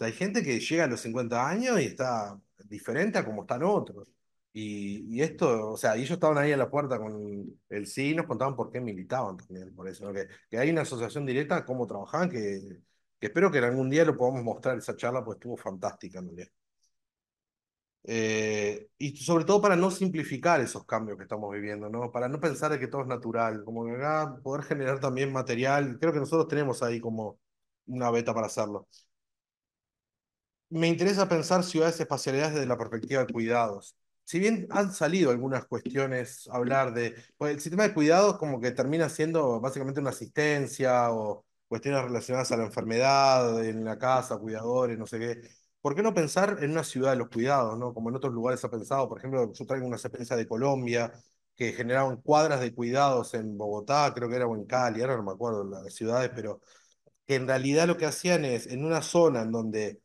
hay gente que llega a los 50 años y está diferente a como están otros. Y, esto, o sea, ellos estaban ahí a la puerta con el sí y nos contaban por qué militaban también, por eso, que, que, hay una asociación directa, cómo trabajaban, que espero que en algún día lo podamos mostrar esa charla, porque estuvo fantástica no eh, y sobre todo para no simplificar esos cambios que estamos viviendo, ¿no? para no pensar de que todo es natural, como que acá poder generar también material, creo que nosotros tenemos ahí como una beta para hacerlo. Me interesa pensar ciudades espaciales desde la perspectiva de cuidados. Si bien han salido algunas cuestiones, hablar de, pues el sistema de cuidados como que termina siendo básicamente una asistencia o cuestiones relacionadas a la enfermedad, en la casa, cuidadores, no sé qué. ¿Por qué no pensar en una ciudad de los cuidados, ¿no? como en otros lugares ha pensado? Por ejemplo, yo traigo una experiencia de Colombia que generaban cuadras de cuidados en Bogotá, creo que era o en Cali, ahora no me acuerdo las ciudades, pero que en realidad lo que hacían es, en una zona en donde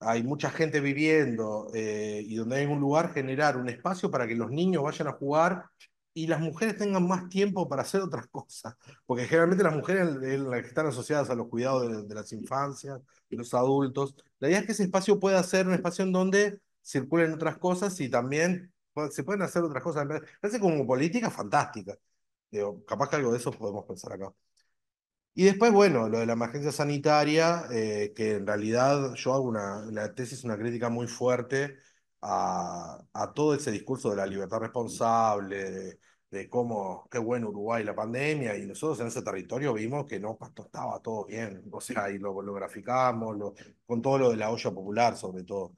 hay mucha gente viviendo eh, y donde hay un lugar, generar un espacio para que los niños vayan a jugar y las mujeres tengan más tiempo para hacer otras cosas, porque generalmente las mujeres las que están asociadas a los cuidados de, las infancias, de los adultos, la idea es que ese espacio pueda ser un espacio en donde circulen otras cosas y también se pueden hacer otras cosas. parece como política fantástica. capaz que algo de eso podemos pensar acá. Y después, bueno, lo de la emergencia sanitaria, eh, que en realidad yo hago una, la tesis, una crítica muy fuerte a, a todo ese discurso de la libertad responsable, de, cómo, qué bueno Uruguay la pandemia, y nosotros en ese territorio vimos que no, Pasto estaba todo bien, o sea, y lo, lo graficamos, con todo lo de la olla popular sobre todo.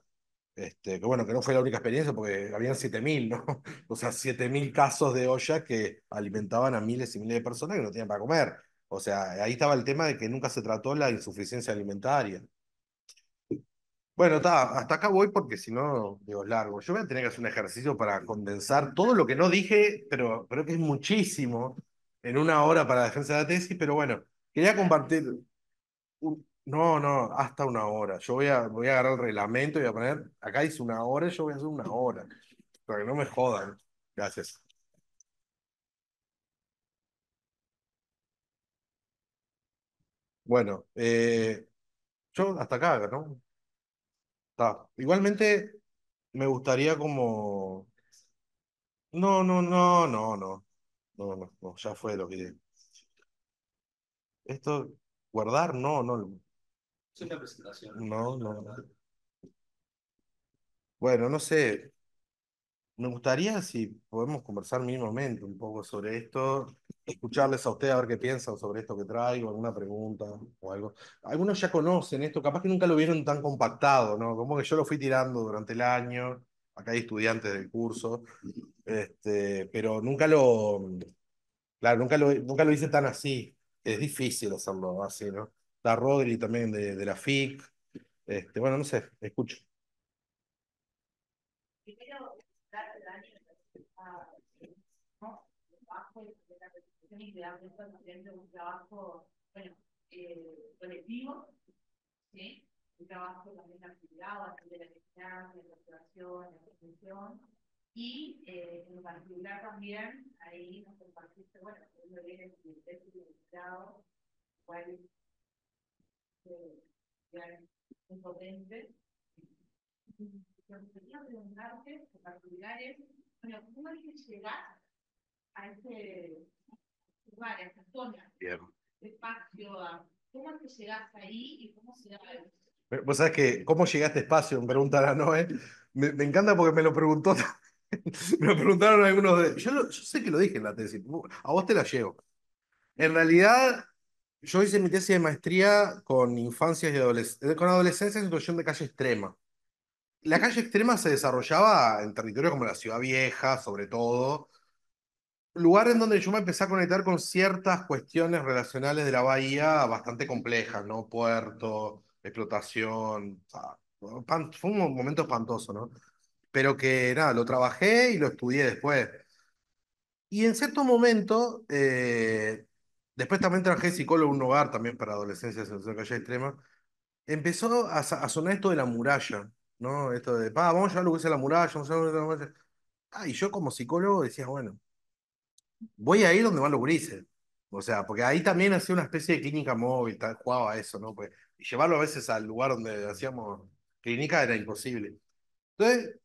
Este, que bueno, que no fue la única experiencia porque habían 7.000, ¿no? O sea, 7.000 casos de olla que alimentaban a miles y miles de personas que no tenían para comer. O sea, ahí estaba el tema de que nunca se trató la insuficiencia alimentaria. Bueno, hasta acá voy porque si no, digo, largo. Yo voy a tener que hacer un ejercicio para condensar todo lo que no dije, pero creo que es muchísimo en una hora para la defensa de la tesis, pero bueno, quería compartir. no, no, hasta una hora. Yo voy a, voy a agarrar el reglamento y voy a poner, acá dice una hora, y yo voy a hacer una hora, para que no me jodan. Gracias. Bueno, eh, yo hasta acá, ¿no? Igualmente, me gustaría como... No, no, no, no, no. No, no, no, ya fue lo que... Esto, guardar, no, no. Es una presentación. no, no. Bueno, no sé. Me gustaría si podemos conversar mínimamente un poco sobre esto, escucharles a ustedes a ver qué piensan sobre esto que traigo, alguna pregunta o algo. Algunos ya conocen esto, capaz que nunca lo vieron tan compactado, ¿no? Como que yo lo fui tirando durante el año, acá hay estudiantes del curso, este, pero nunca lo, claro, nunca lo, nunca lo hice tan así. Es difícil hacerlo así, ¿no? Está Rodri también de, la FIC. Este, bueno, no sé, escucho. de haciendo un trabajo, bueno, eh, colectivo, ¿sí? Un trabajo también articulado a de la de la de la gestión, y eh, en particular también, ahí nos compartiste, bueno, uno viene el de cuáles cual eh, es potente. Lo que quería preguntarte, en particular, es, bueno, ¿cómo es que llegas a ese lugares, zonas, A, ¿Cómo que ahí y cómo se da Vos ¿cómo llegaste espacio? Me Noé. Me, encanta porque me lo preguntó. me preguntaron algunos de. Yo, yo sé que lo dije en la tesis. A vos te la llevo. En realidad, yo hice mi tesis de maestría con infancias y eh, con adolescencia en situación de calle extrema. La calle extrema se desarrollaba en territorios como la Ciudad Vieja, sobre todo, lugar en donde yo me empecé a conectar con ciertas cuestiones relacionales de la bahía bastante complejas, ¿no? Puerto, explotación, fue un momento espantoso, ¿no? Pero que nada, lo trabajé y lo estudié después. Y en cierto momento, eh, después también trabajé psicólogo en un hogar también para adolescencias en la calle extrema, empezó a, sonar esto de la muralla, ¿no? Esto de, vamos a lo que es la muralla, vamos a la muralla. Ah, y yo como psicólogo decía, bueno, voy a ir donde van los grises, O sea, porque ahí también hacía una especie de clínica móvil, jugaba a eso, ¿no? Pues, llevarlo a veces al lugar donde hacíamos clínica era imposible. Entonces,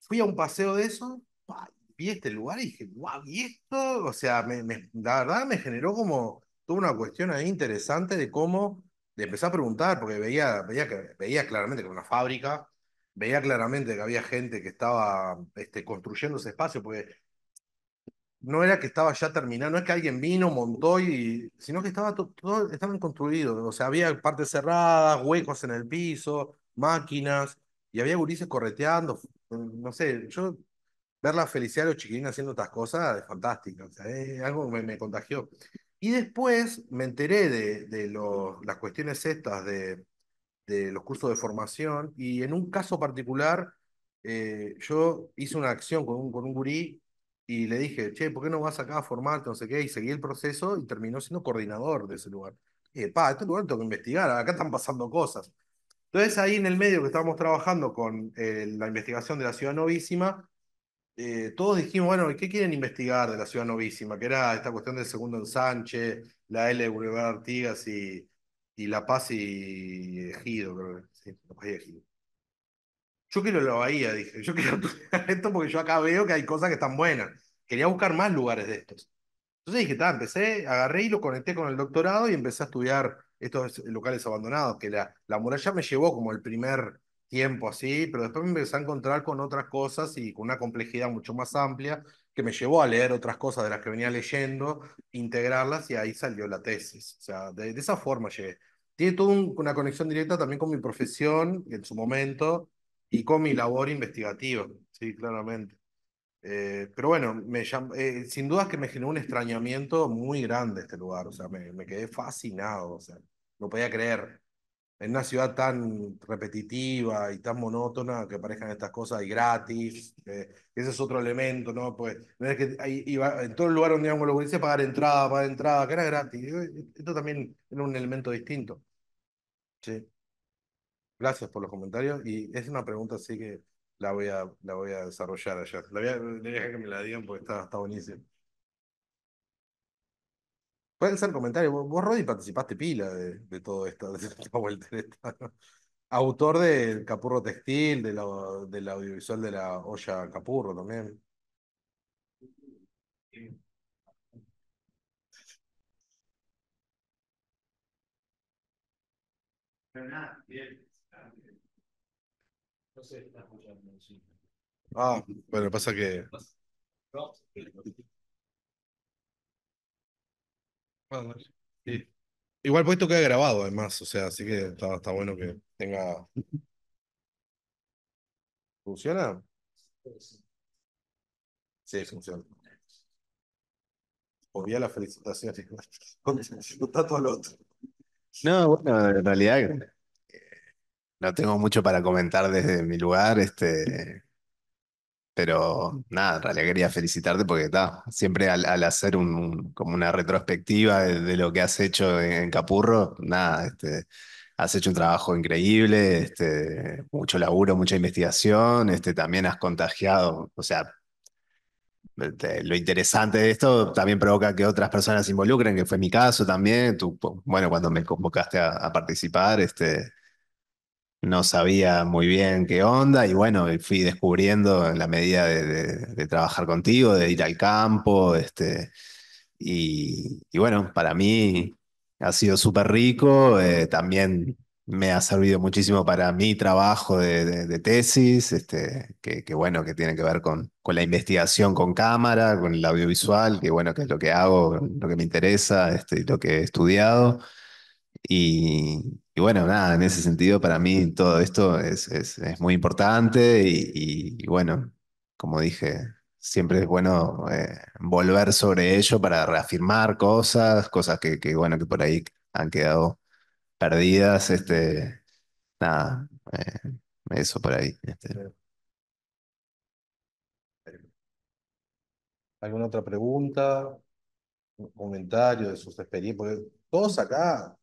fui a un paseo de eso, vi este lugar y dije, guau, ¿y esto? O sea, me, la verdad me generó como tuve una cuestión ahí interesante de cómo, de empezar a preguntar, porque veía, veía, que, veía claramente que era una fábrica, veía claramente que había gente que estaba este, construyendo ese espacio, porque no era que estaba ya terminado, no es que alguien vino, montó y. sino que estaba todo, estaban construidos. O sea, había partes cerradas, huecos en el piso, máquinas, y había gurises correteando. No sé, yo ver la felicidad de los chiquilines haciendo estas cosas es fantástico. O sea, algo me, contagió. Y después me enteré de, de las cuestiones estas de, de los cursos de formación, y en un caso particular. Eh, yo hice una acción con un, con un gurí y le dije, che, ¿por qué no vas acá a formarte? No sé qué, y seguí el proceso y terminó siendo coordinador de ese lugar. Y, pa, este lugar tengo que investigar, acá están pasando cosas. Entonces ahí en el medio que estábamos trabajando con eh, la investigación de la ciudad novísima, eh, todos dijimos, bueno, ¿qué quieren investigar de la ciudad novísima? Que era esta cuestión del segundo ensanche, la L de Boulevard Artigas y, y La Paz y Ejido, creo La Paz y Ejido yo quiero la bahía, dije, yo quiero esto porque yo acá veo que hay cosas que están buenas. Quería buscar más lugares de estos. Entonces dije, está, empecé, agarré y lo conecté con el doctorado y empecé a estudiar estos locales abandonados, que la, la muralla me llevó como el primer tiempo así, pero después me empecé a encontrar con otras cosas y con una complejidad mucho más amplia que me llevó a leer otras cosas de las que venía leyendo, integrarlas y ahí salió la tesis. O sea, de, esa forma llegué. Tiene toda una conexión directa también con mi profesión, en su momento y con mi labor investigativa, sí, claramente. Eh, pero bueno, me eh, sin duda es que me generó un extrañamiento muy grande este lugar, o sea, me, me quedé fascinado, o sea, no podía creer. En una ciudad tan repetitiva y tan monótona que aparezcan estas cosas y gratis, eh, ese es otro elemento, ¿no? Pues que iba, en todo el lugar donde íbamos lo hice pagar entrada, pagar entrada, que era gratis. Esto también era un elemento distinto. Sí. Gracias por los comentarios y es una pregunta así que la voy a, la voy a desarrollar allá. La dejar que me la digan porque está, está buenísimo. Pueden ser comentarios. Vos, vos participaste pila de, todo esto, de esta vuelta. Autor del Capurro Textil, de la, del audiovisual de la olla Capurro también. Pero bien está escuchando, Ah, bueno, pasa que. sí. Igual puesto que ha grabado, además, o sea, así que está, bueno que tenga. ¿Funciona? Sí, funciona. bien las felicitaciones. al otro. No, bueno, en realidad no tengo mucho para comentar desde mi lugar, este, pero nada, en quería felicitarte porque está, siempre al, hacer un, como una retrospectiva de, lo que has hecho en, Capurro, nada, este, has hecho un trabajo increíble, este, mucho laburo, mucha investigación, este, también has contagiado, o sea, este, lo interesante de esto también provoca que otras personas se involucren, que fue mi caso también, tú, bueno, cuando me convocaste a participar, este no sabía muy bien qué onda y bueno, fui descubriendo en la medida de, trabajar contigo, de ir al campo, este, y, bueno, para mí ha sido súper rico, eh, también me ha servido muchísimo para mi trabajo de, tesis, este, que, que, bueno, que tiene que ver con, la investigación con cámara, con el audiovisual, que bueno, que es lo que hago, lo que me interesa, este, lo que he estudiado. Y, bueno, nada, en ese sentido para mí todo esto es, es, muy importante y, bueno, como dije, siempre es bueno eh, volver sobre ello para reafirmar cosas, cosas que, bueno, que por ahí han quedado perdidas, este, nada, eh, eso por ahí. Este. ¿Alguna otra pregunta? ¿Un comentario de sus experiencias? todos acá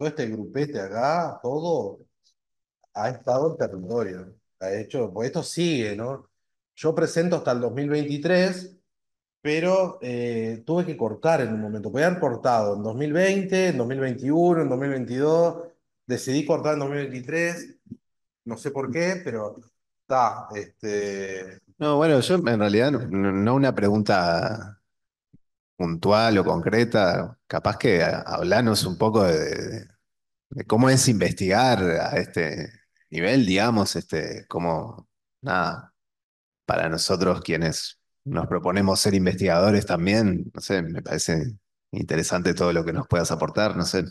todo este grupete acá, todo ha estado en territorio. Ha hecho, pues esto sigue, ¿no? Yo presento hasta el 2023, pero eh, tuve que cortar en un momento. Podían cortar cortado en 2020, en 2021, en 2022. Decidí cortar en 2023. No sé por qué, pero está. Este... No, bueno, yo en realidad no, una pregunta puntual o concreta, capaz que hablanos un poco de, cómo es investigar a este nivel, digamos, este, como nada, para nosotros quienes nos proponemos ser investigadores también, no sé, me parece interesante todo lo que nos puedas aportar, no sé.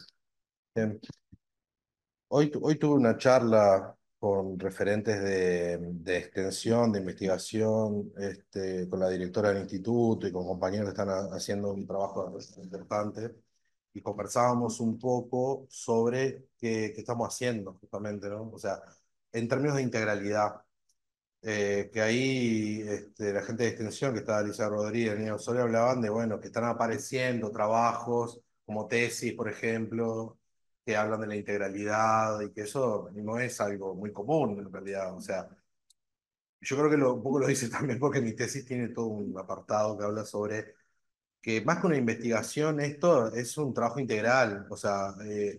Hoy, tuve una charla con referentes de, extensión, de investigación, este, con la directora del instituto y con compañeros que están haciendo un trabajo importante y conversábamos un poco sobre qué, estamos haciendo justamente, ¿no? O sea, en términos de integralidad, eh, que ahí este, la gente de extensión, que está Alicia Rodríguez, Nino Osorio, hablaban de, bueno, que están apareciendo trabajos como tesis, por ejemplo, que hablan de la integralidad y que eso no es algo muy común en realidad, o sea, yo creo que lo, un poco lo dice también porque mi tesis tiene todo un apartado que habla sobre que más que una investigación, esto es un trabajo integral. O sea, eh,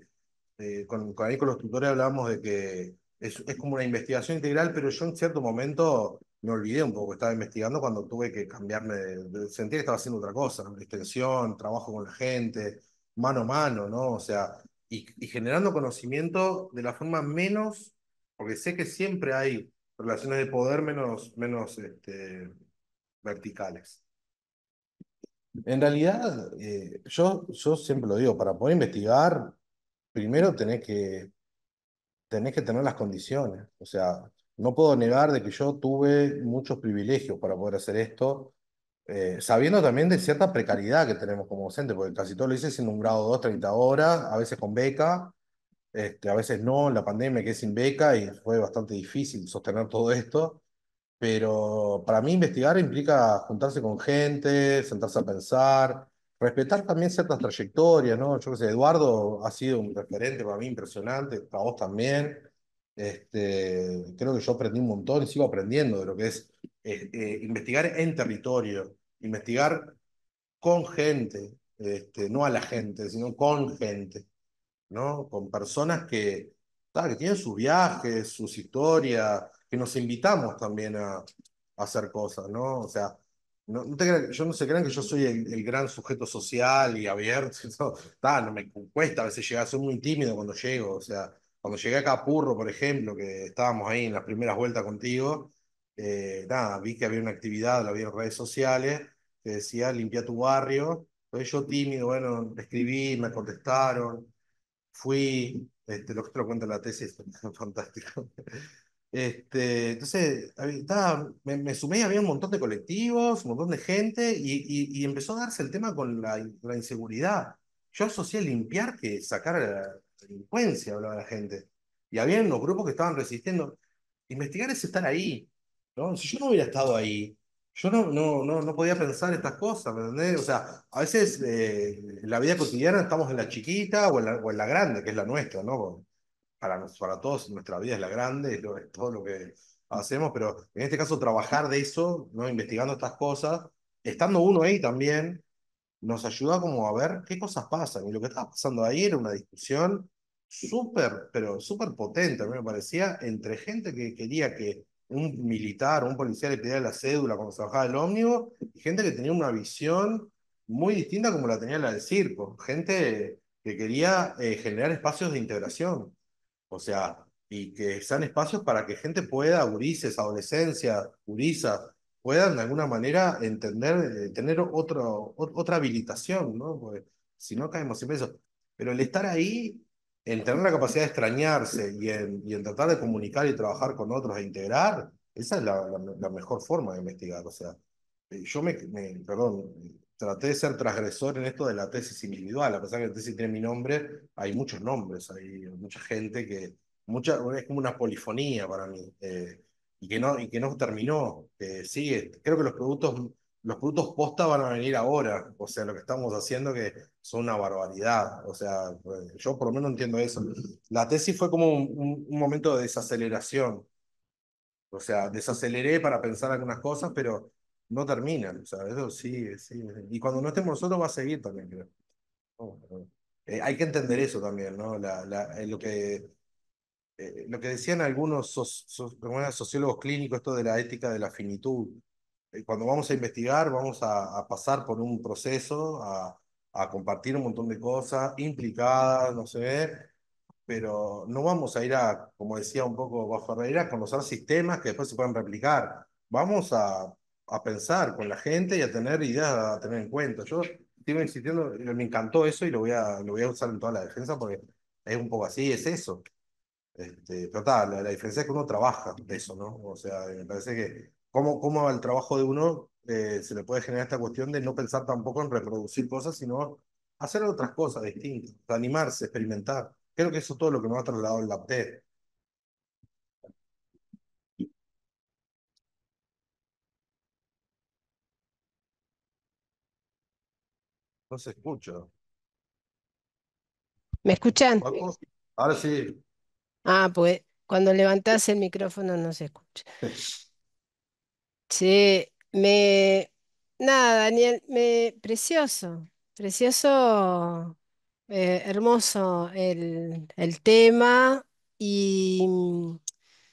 eh, con, ahí con los tutores hablábamos de que es, como una investigación integral, pero yo en cierto momento me olvidé un poco, estaba investigando cuando tuve que cambiarme, de, de que estaba haciendo otra cosa, extensión, trabajo con la gente, mano a mano, ¿no? O sea, y, y generando conocimiento de la forma menos, porque sé que siempre hay relaciones de poder menos, menos este, verticales. En realidad, eh, yo, yo siempre lo digo, para poder investigar, primero tenés que, tenés que tener las condiciones. O sea, no puedo negar de que yo tuve muchos privilegios para poder hacer esto, eh, sabiendo también de cierta precariedad que tenemos como docente, porque casi todo lo hice sin un grado 2, 30 horas, a veces con beca, este, a veces no, la pandemia que es sin beca y fue bastante difícil sostener todo esto pero para mí investigar implica juntarse con gente, sentarse a pensar, respetar también ciertas trayectorias, ¿no? Yo qué sé, Eduardo ha sido un referente para mí impresionante, para vos también. Este, creo que yo aprendí un montón y sigo aprendiendo de lo que es eh, eh, investigar en territorio, investigar con gente, este, no a la gente, sino con gente, ¿no? Con personas que, que tienen sus viajes, sus historias, que nos invitamos también a, hacer cosas, ¿no? O sea, no, yo no se crean que yo soy el, gran sujeto social y abierto. No, no me cuesta a veces llegar, soy muy tímido cuando llego. O sea, cuando llegué a Capurro, por ejemplo, que estábamos ahí en las primeras vueltas contigo, eh, nada, vi que había una actividad, la vi en redes sociales, que decía limpia tu barrio. Entonces yo tímido, bueno, escribí, me contestaron, fui, este, lo que te lo cuento en la tesis, fantástico. Este, entonces, estaba, me, me, sumé, había un montón de colectivos, un montón de gente, y, y, empezó a darse el tema con la, la inseguridad. Yo asocié limpiar que sacar a la delincuencia, hablaba la gente. Y había unos grupos que estaban resistiendo. Investigar es estar ahí. ¿no? Si yo no hubiera estado ahí, yo no, no, no, no podía pensar estas cosas, O sea, a veces eh, en la vida cotidiana estamos en la chiquita o en la, o en la grande, que es la nuestra, ¿no? para, todos nuestra vida es la grande, es, todo lo que hacemos, pero en este caso trabajar de eso, ¿no? investigando estas cosas, estando uno ahí también, nos ayuda como a ver qué cosas pasan. Y lo que estaba pasando ahí era una discusión súper, pero súper potente, a mí me parecía, entre gente que quería que un militar o un policía le pidiera la cédula cuando se bajaba el ómnibus, y gente que tenía una visión muy distinta como la tenía la del circo, gente que quería eh, generar espacios de integración. O sea, y que sean espacios para que gente pueda, gurises, adolescencia, gurisas, puedan de alguna manera entender, eh, tener otro, otra habilitación, ¿no? Porque si no caemos en eso. Pero el estar ahí, en tener la capacidad de extrañarse y en, y en tratar de comunicar y trabajar con otros e integrar, esa es la, la, mejor forma de investigar. O sea, eh, yo me, me perdón, traté de ser transgresor en esto de la tesis individual, a pesar que la tesis tiene mi nombre, hay muchos nombres, hay mucha gente que, mucha, es como una polifonía para mí, eh, y, que no, y que no terminó, sigue, creo que los productos, los productos posta van a venir ahora, o sea, lo que estamos haciendo que son una barbaridad, o sea, pues, yo por lo menos entiendo eso. La tesis fue como un, un momento de desaceleración, o sea, desaceleré para pensar algunas cosas, pero no terminan, o sea, eso Y cuando no estemos nosotros va a seguir también, creo. Eh, hay que entender eso también, ¿no? La, la, eh, lo, que, eh, lo que decían algunos sociólogos clínicos, esto de la ética de la finitud. cuando vamos a investigar, vamos a, pasar por un proceso, a, a compartir un montón de cosas implicadas, no sé, pero no vamos a ir a, como decía un poco Guafarreira, a conocer sistemas que después se puedan replicar. Vamos a a pensar con la gente y a tener ideas a tener en cuenta. Yo sigo insistiendo, eh, me encantó eso y lo voy a, lo voy a usar en toda la defensa porque es un poco así, es eso. Este, pero está, la, diferencia es que uno trabaja de eso, ¿no? O sea, eh, me parece que cómo, cómo el trabajo de uno eh, se le puede generar esta cuestión de no pensar tampoco en reproducir cosas, sino hacer otras cosas distintas, animarse, experimentar. Creo que eso es todo lo que nos ha trasladado el LabTED. No se escucha. ¿Me escuchan? Ahora sí. Ah, pues cuando levantás el micrófono no se escucha. Sí, me... Nada, Daniel, me... Precioso, precioso, eh, hermoso el, tema y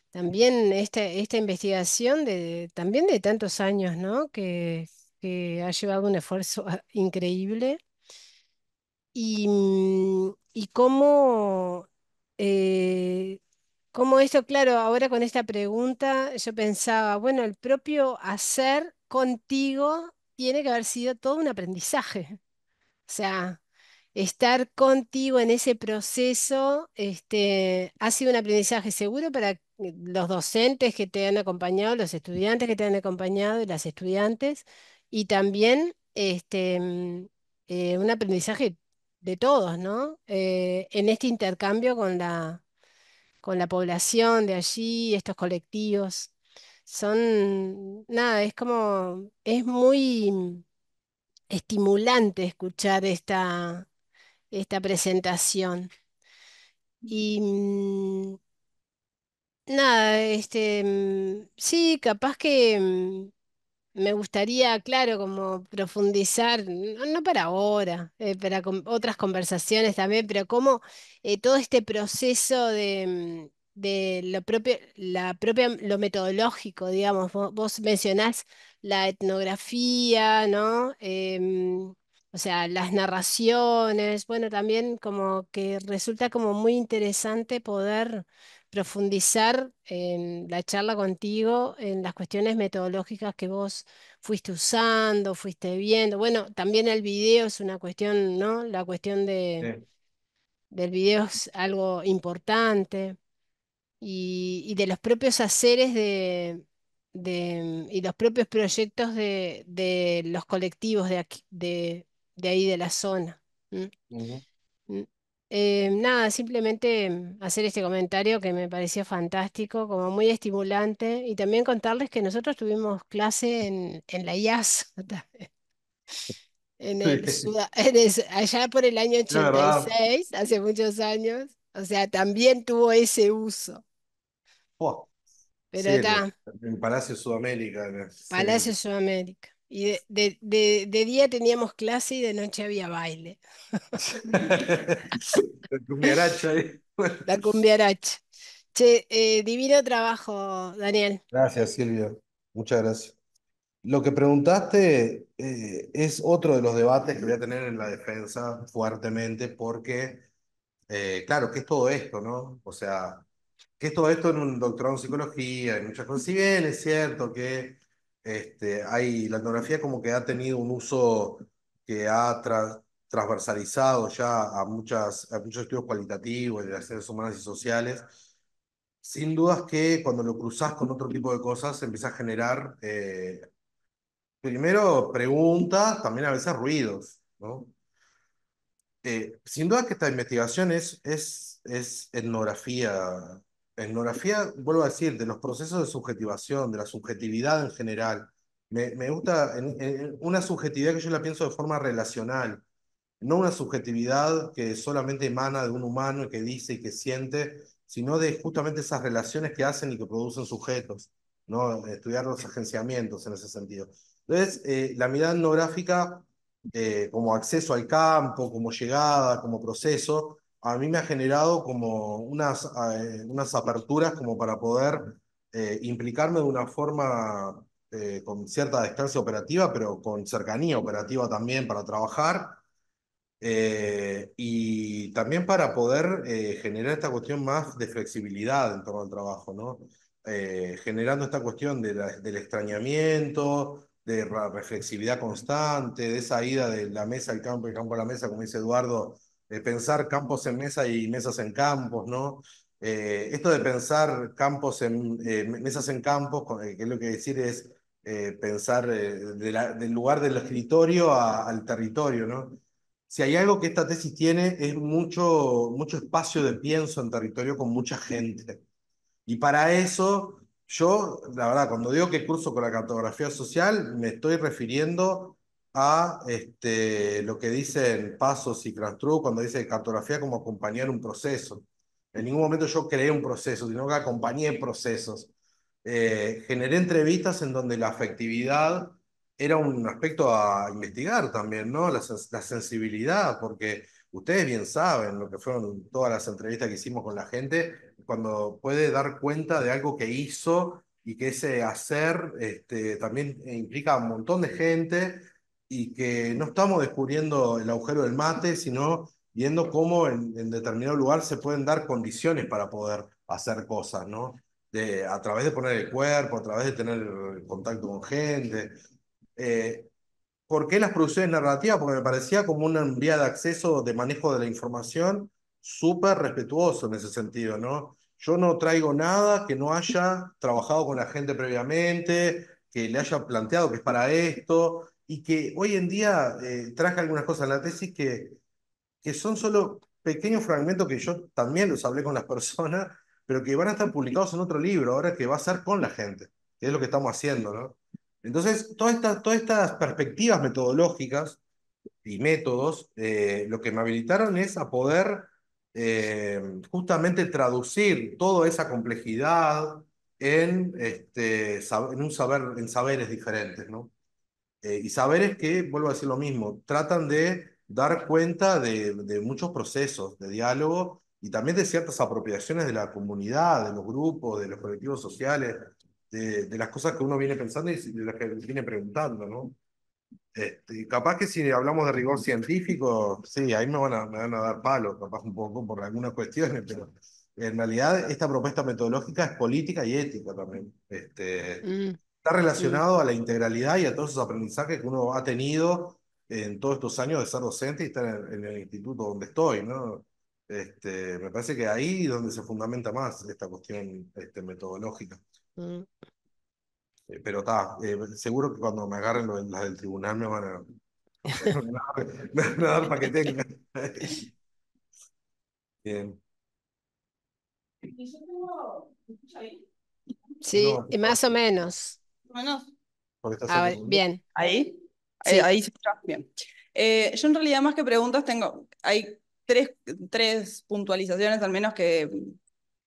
también esta, esta investigación de, también de tantos años, ¿no? Que, que ha llevado un esfuerzo increíble y, mm, y cómo, eh, cómo esto, claro, ahora con esta pregunta yo pensaba, bueno, el propio hacer contigo tiene que haber sido todo un aprendizaje. O sea, estar contigo en ese proceso este, ha sido un aprendizaje seguro para eh, los docentes que te han acompañado, los estudiantes que te han acompañado y las estudiantes, y también este, mm, eh, un aprendizaje de todos, ¿no? Eh, en este intercambio con la, con la población de allí, estos colectivos. Son, nada, es como, es muy mm, estimulante escuchar esta, esta presentación. Y mm, nada, este, sí, capaz que me gustaría, claro, como profundizar, no, para ahora, eh, para otras conversaciones también, pero cómo eh, todo este proceso de, mm, de lo propio, la propia, lo metodológico, digamos, vos, mencionás la etnografía, ¿no? Eh, mm, o sea, las narraciones, bueno, también como que resulta como muy interesante poder profundizar en la charla contigo, en las cuestiones metodológicas que vos fuiste usando, fuiste viendo. Bueno, también el video es una cuestión, ¿no? La cuestión de, del video es algo importante. Y, de los propios haceres de, de, y los propios proyectos de, los colectivos de, de, ahí de la zona. Eh, nada, simplemente hacer este comentario que me pareció fantástico, como muy estimulante, y también contarles que nosotros tuvimos clase en, la IAS, en allá por el año 86, hace muchos años, o sea, también tuvo ese uso. Pero está. En Palacio Sudamérica. Palacio Sudamérica. Y de, de, día teníamos clase y de noche había baile. La cumbiaracha. ahí. La cumbiaracha. Che, eh, divino trabajo, Daniel. Gracias, Silvia. Muchas gracias. Lo que preguntaste eh, es otro de los debates que voy a tener en la defensa fuertemente porque, eh, claro, ¿qué es todo esto, no? O sea, ¿qué es todo esto en un doctorado en psicología? En muchas cosas. Si bien es cierto que este, hay, la etnografía como que ha tenido un uso que ha transversalizado ya a, muchas, a muchos estudios cualitativos de las ciencias humanas y sociales. Sin dudas que cuando lo cruzas con otro tipo de cosas, empieza a generar, eh, primero, preguntas, también a veces ruidos. ¿no? Eh, sin duda que esta investigación es, es etnografía etnografía, vuelvo a decir, de los procesos de subjetivación, de la subjetividad en general. Me, gusta una subjetividad que yo la pienso de forma relacional, no una subjetividad que solamente emana de un humano y que dice y que siente, sino de justamente esas relaciones que hacen y que producen sujetos, ¿no? estudiar los agenciamientos en ese sentido. Entonces, eh, la mirada etnográfica eh, como acceso al campo, como llegada, como proceso, a mí me ha generado como unas, eh, unas aperturas como para poder eh, implicarme de una forma eh, con cierta distancia operativa, pero con cercanía operativa también para trabajar. y también para poder generar esta cuestión más de flexibilidad en torno al trabajo, ¿no? generando esta cuestión del extrañamiento, de la reflexividad constante, de esa ida de la mesa al campo, el campo a la mesa, como dice Eduardo, pensar campos en mesa y mesas en campos, ¿no? Eh, esto de pensar campos en eh, mesas en campos, eh, que es lo que decir es pensar del lugar del escritorio al territorio, ¿no? Si hay algo que esta tesis tiene es mucho, mucho espacio de pienso en territorio con mucha gente. Y para eso, yo, la verdad, cuando digo que curso con la cartografía social, me estoy refiriendo a este, lo que dicen Pasos y Crastru cuando dice cartografía como acompañar un proceso. En ningún momento yo creé un proceso, sino que acompañé procesos. Eh, generé entrevistas en donde la afectividad era un aspecto a investigar también, ¿no? La, sensibilidad, porque ustedes bien saben lo que fueron todas las entrevistas que hicimos con la gente, cuando puede dar cuenta de algo que hizo y que ese hacer este, también implica a un montón de gente y que no estamos descubriendo el agujero del mate, sino viendo cómo en, determinado lugar se pueden dar condiciones para poder hacer cosas, ¿no? De, a través de poner el cuerpo, a través de tener contacto con gente. Eh, ¿Por qué las producciones narrativas? Porque me parecía como una vía de acceso, de manejo de la información, súper respetuoso en ese sentido, ¿no? Yo no traigo nada que no haya trabajado con la gente previamente, que le haya planteado que es para esto, y que hoy en día eh, traje algunas cosas en la tesis que, que son solo pequeños fragmentos que yo también los hablé con las personas, pero que van a estar publicados en otro libro ahora que va a ser con la gente, que es lo que estamos haciendo, ¿no? Entonces, todas estas, todas estas perspectivas metodológicas y métodos, eh, lo que me habilitaron es a poder eh, justamente traducir toda esa complejidad en, este, en, un saber, en saberes diferentes, ¿no? Eh, y saber es que, vuelvo a decir lo mismo, tratan de dar cuenta de, muchos procesos de diálogo y también de ciertas apropiaciones de la comunidad, de los grupos, de los colectivos sociales, de, las cosas que uno viene pensando y de las que viene preguntando, ¿no? Este, capaz que si hablamos de rigor científico, sí, ahí me van a, me a dar palo, capaz un poco por algunas cuestiones, pero en realidad esta propuesta metodológica es política y ética también. Este, mm. Está relacionado a la integralidad y a todos esos aprendizajes que uno ha tenido en todos estos años de ser docente y estar en, el instituto donde estoy, ¿no? Este, me parece que ahí es donde se fundamenta más esta cuestión este, metodológica. Mm. Eh, pero está, eh, seguro que cuando me agarren las del tribunal me van a, dar para que tengan. Bien. Sí, más o menos menos. Ah, ah, bien. ¿Ahí? Ahí, se escucha. Bien. Eh, yo en realidad más que preguntas tengo, hay tres, tres puntualizaciones al menos que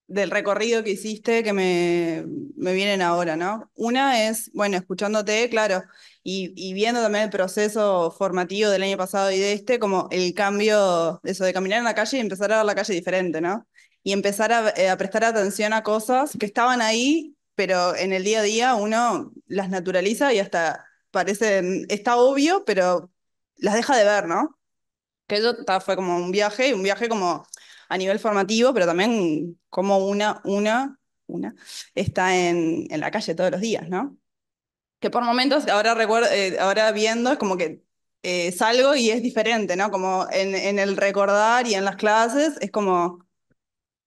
del recorrido que hiciste que me, vienen ahora, ¿no? Una es, bueno, escuchándote, claro, y, y, viendo también el proceso formativo del año pasado y de este, como el cambio, eso de caminar en la calle y empezar a ver la calle diferente, ¿no? Y empezar a eh, prestar atención a cosas que estaban ahí pero en el día a día uno las naturaliza y hasta parece, está obvio, pero las deja de ver, ¿no? Que eso fue como un viaje, un viaje como a nivel formativo, pero también como una, una, una, está en, en la calle todos los días, ¿no? Que por momentos, ahora, recuerdo, eh, ahora viendo, es como que eh, salgo y es diferente, ¿no? Como en, en el recordar y en las clases, es como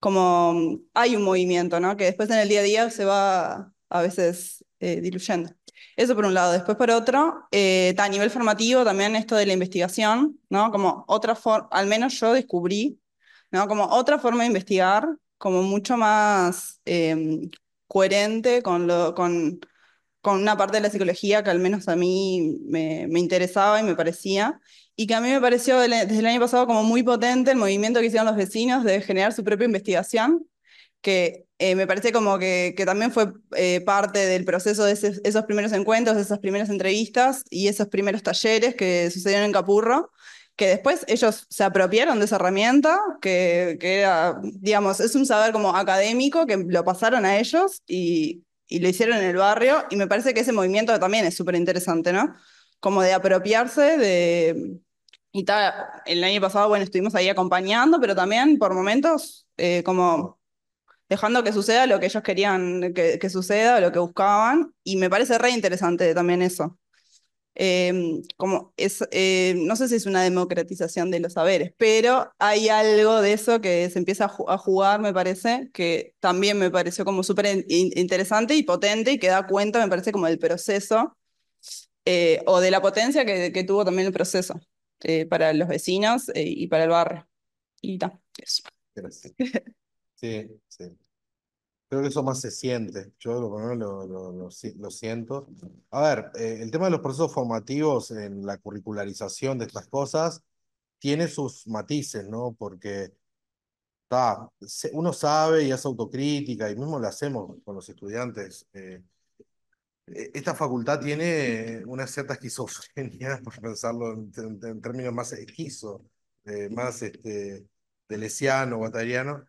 como hay un movimiento, ¿no? Que después en el día a día se va a veces eh, diluyendo. Eso por un lado. Después por otro, eh, a nivel formativo también esto de la investigación, ¿no? Como otra forma, al menos yo descubrí, ¿no? Como otra forma de investigar, como mucho más em, coherente con, lo, con, con una parte de la psicología que al menos a mí me interesaba y me parecía, y que a mí me pareció desde el año pasado como muy potente el movimiento que hicieron los vecinos de generar su propia investigación, que eh, me parece como que, también fue eh, parte del proceso de esos primeros encuentros, esas primeras entrevistas y esos primeros talleres que sucedieron en Capurro, que después ellos se apropiaron de esa herramienta, que, era, digamos, es un saber como académico que lo pasaron a ellos y lo hicieron en el barrio, y me parece que ese movimiento también es súper interesante, ¿no? como de apropiarse de... Y ta, el año pasado, bueno, estuvimos ahí acompañando, pero también por momentos eh, como dejando que suceda lo que ellos querían que, que, suceda, lo que buscaban, y me parece re interesante también eso. Em, como es, em, no sé si es una democratización de los saberes, pero hay algo de eso que se empieza a, jugar, me parece, que también me pareció como súper interesante y potente y que da cuenta, me parece, como del proceso eh, o de la potencia que, tuvo también el proceso eh, para los vecinos eh, y para el barrio. Y ta, eso. Sí, sí. Creo que eso más se siente. Yo lo, lo, lo siento. A ver, el tema de los procesos formativos en la curricularización de estas cosas tiene sus matices, ¿no? Porque ta, uno sabe y hace autocrítica, y mismo lo hacemos con los estudiantes. Eh, e-, esta facultad tiene una cierta esquizofrenia, por pensarlo en, términos más esquizo, eh, más este, de lesiano, batariano,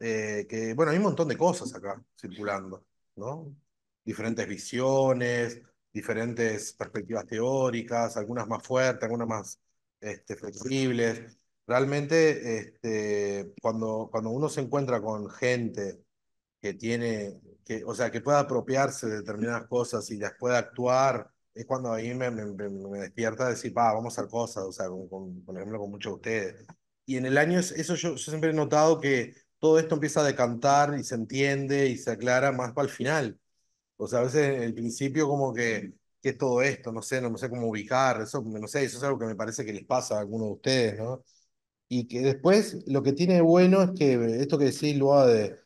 eh, que bueno, hay un montón de cosas acá circulando, ¿no? Diferentes visiones, diferentes perspectivas teóricas, algunas más fuertes, algunas más este, flexibles. Realmente, este, cuando, cuando uno se encuentra con gente que tiene que, o sea, que pueda apropiarse de determinadas cosas y las pueda actuar, es cuando ahí me, me, me despierta decir, va, vamos a hacer cosas, o sea, con, con, por ejemplo, con muchos de ustedes. Y en el año, eso yo, siempre he notado que todo esto empieza a decantar y se entiende y se aclara más para el final. O sea, a veces en el principio como que, ¿qué es todo esto? No sé, no, sé cómo ubicar, eso, no sé, eso es algo que me parece que les pasa a algunos de ustedes, ¿no? Y que después lo que tiene bueno es que esto que decís, Lua, de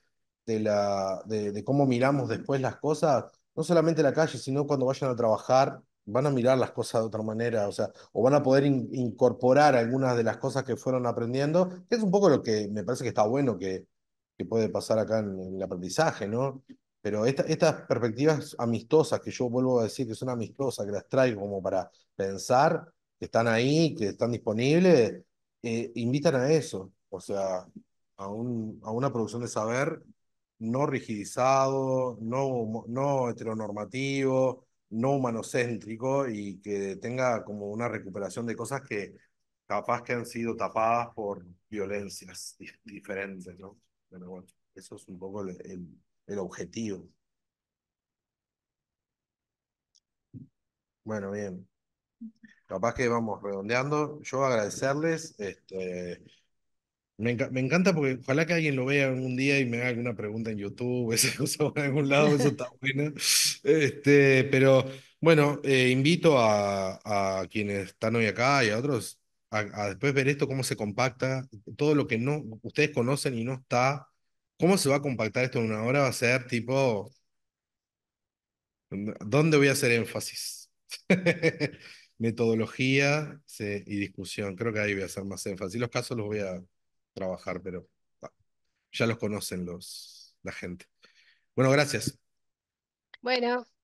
de, la, de, cómo miramos después las cosas, no solamente en la calle, sino cuando vayan a trabajar, van a mirar las cosas de otra manera, o sea, o van a poder incorporar algunas de las cosas que fueron aprendiendo, que es un poco lo que me parece que está bueno que, que puede pasar acá en, el aprendizaje, ¿no? Pero estas perspectivas amistosas, que yo vuelvo a decir que son amistosas, que las traigo como para pensar, que están ahí, que están disponibles, eh, invitan a eso, o sea, a, un, a una producción de saber no rigidizado, no, no heteronormativo, no humanocéntrico y que tenga como una recuperación de cosas que capaz que han sido tapadas por violencias diferentes, ¿no? bueno, eso es un poco el, el objetivo. Bueno, bien. Capaz que vamos redondeando. Yo agradecerles. Este, me, encanta porque ojalá que alguien lo vea algún día y me haga alguna pregunta en YouTube, esa cosa en algún lado, eso está bueno. Este, pero bueno, eh, invito a, quienes están hoy acá y a otros a, después ver esto, cómo se compacta, todo lo que no ustedes conocen y no está, cómo se va a compactar esto en una hora, va a ser tipo, ¿dónde voy a hacer énfasis? Metodología y discusión, creo que ahí voy a hacer más énfasis. Los casos los voy a trabajar, pero ah, ya los conocen los, la gente. Bueno, gracias. Bueno,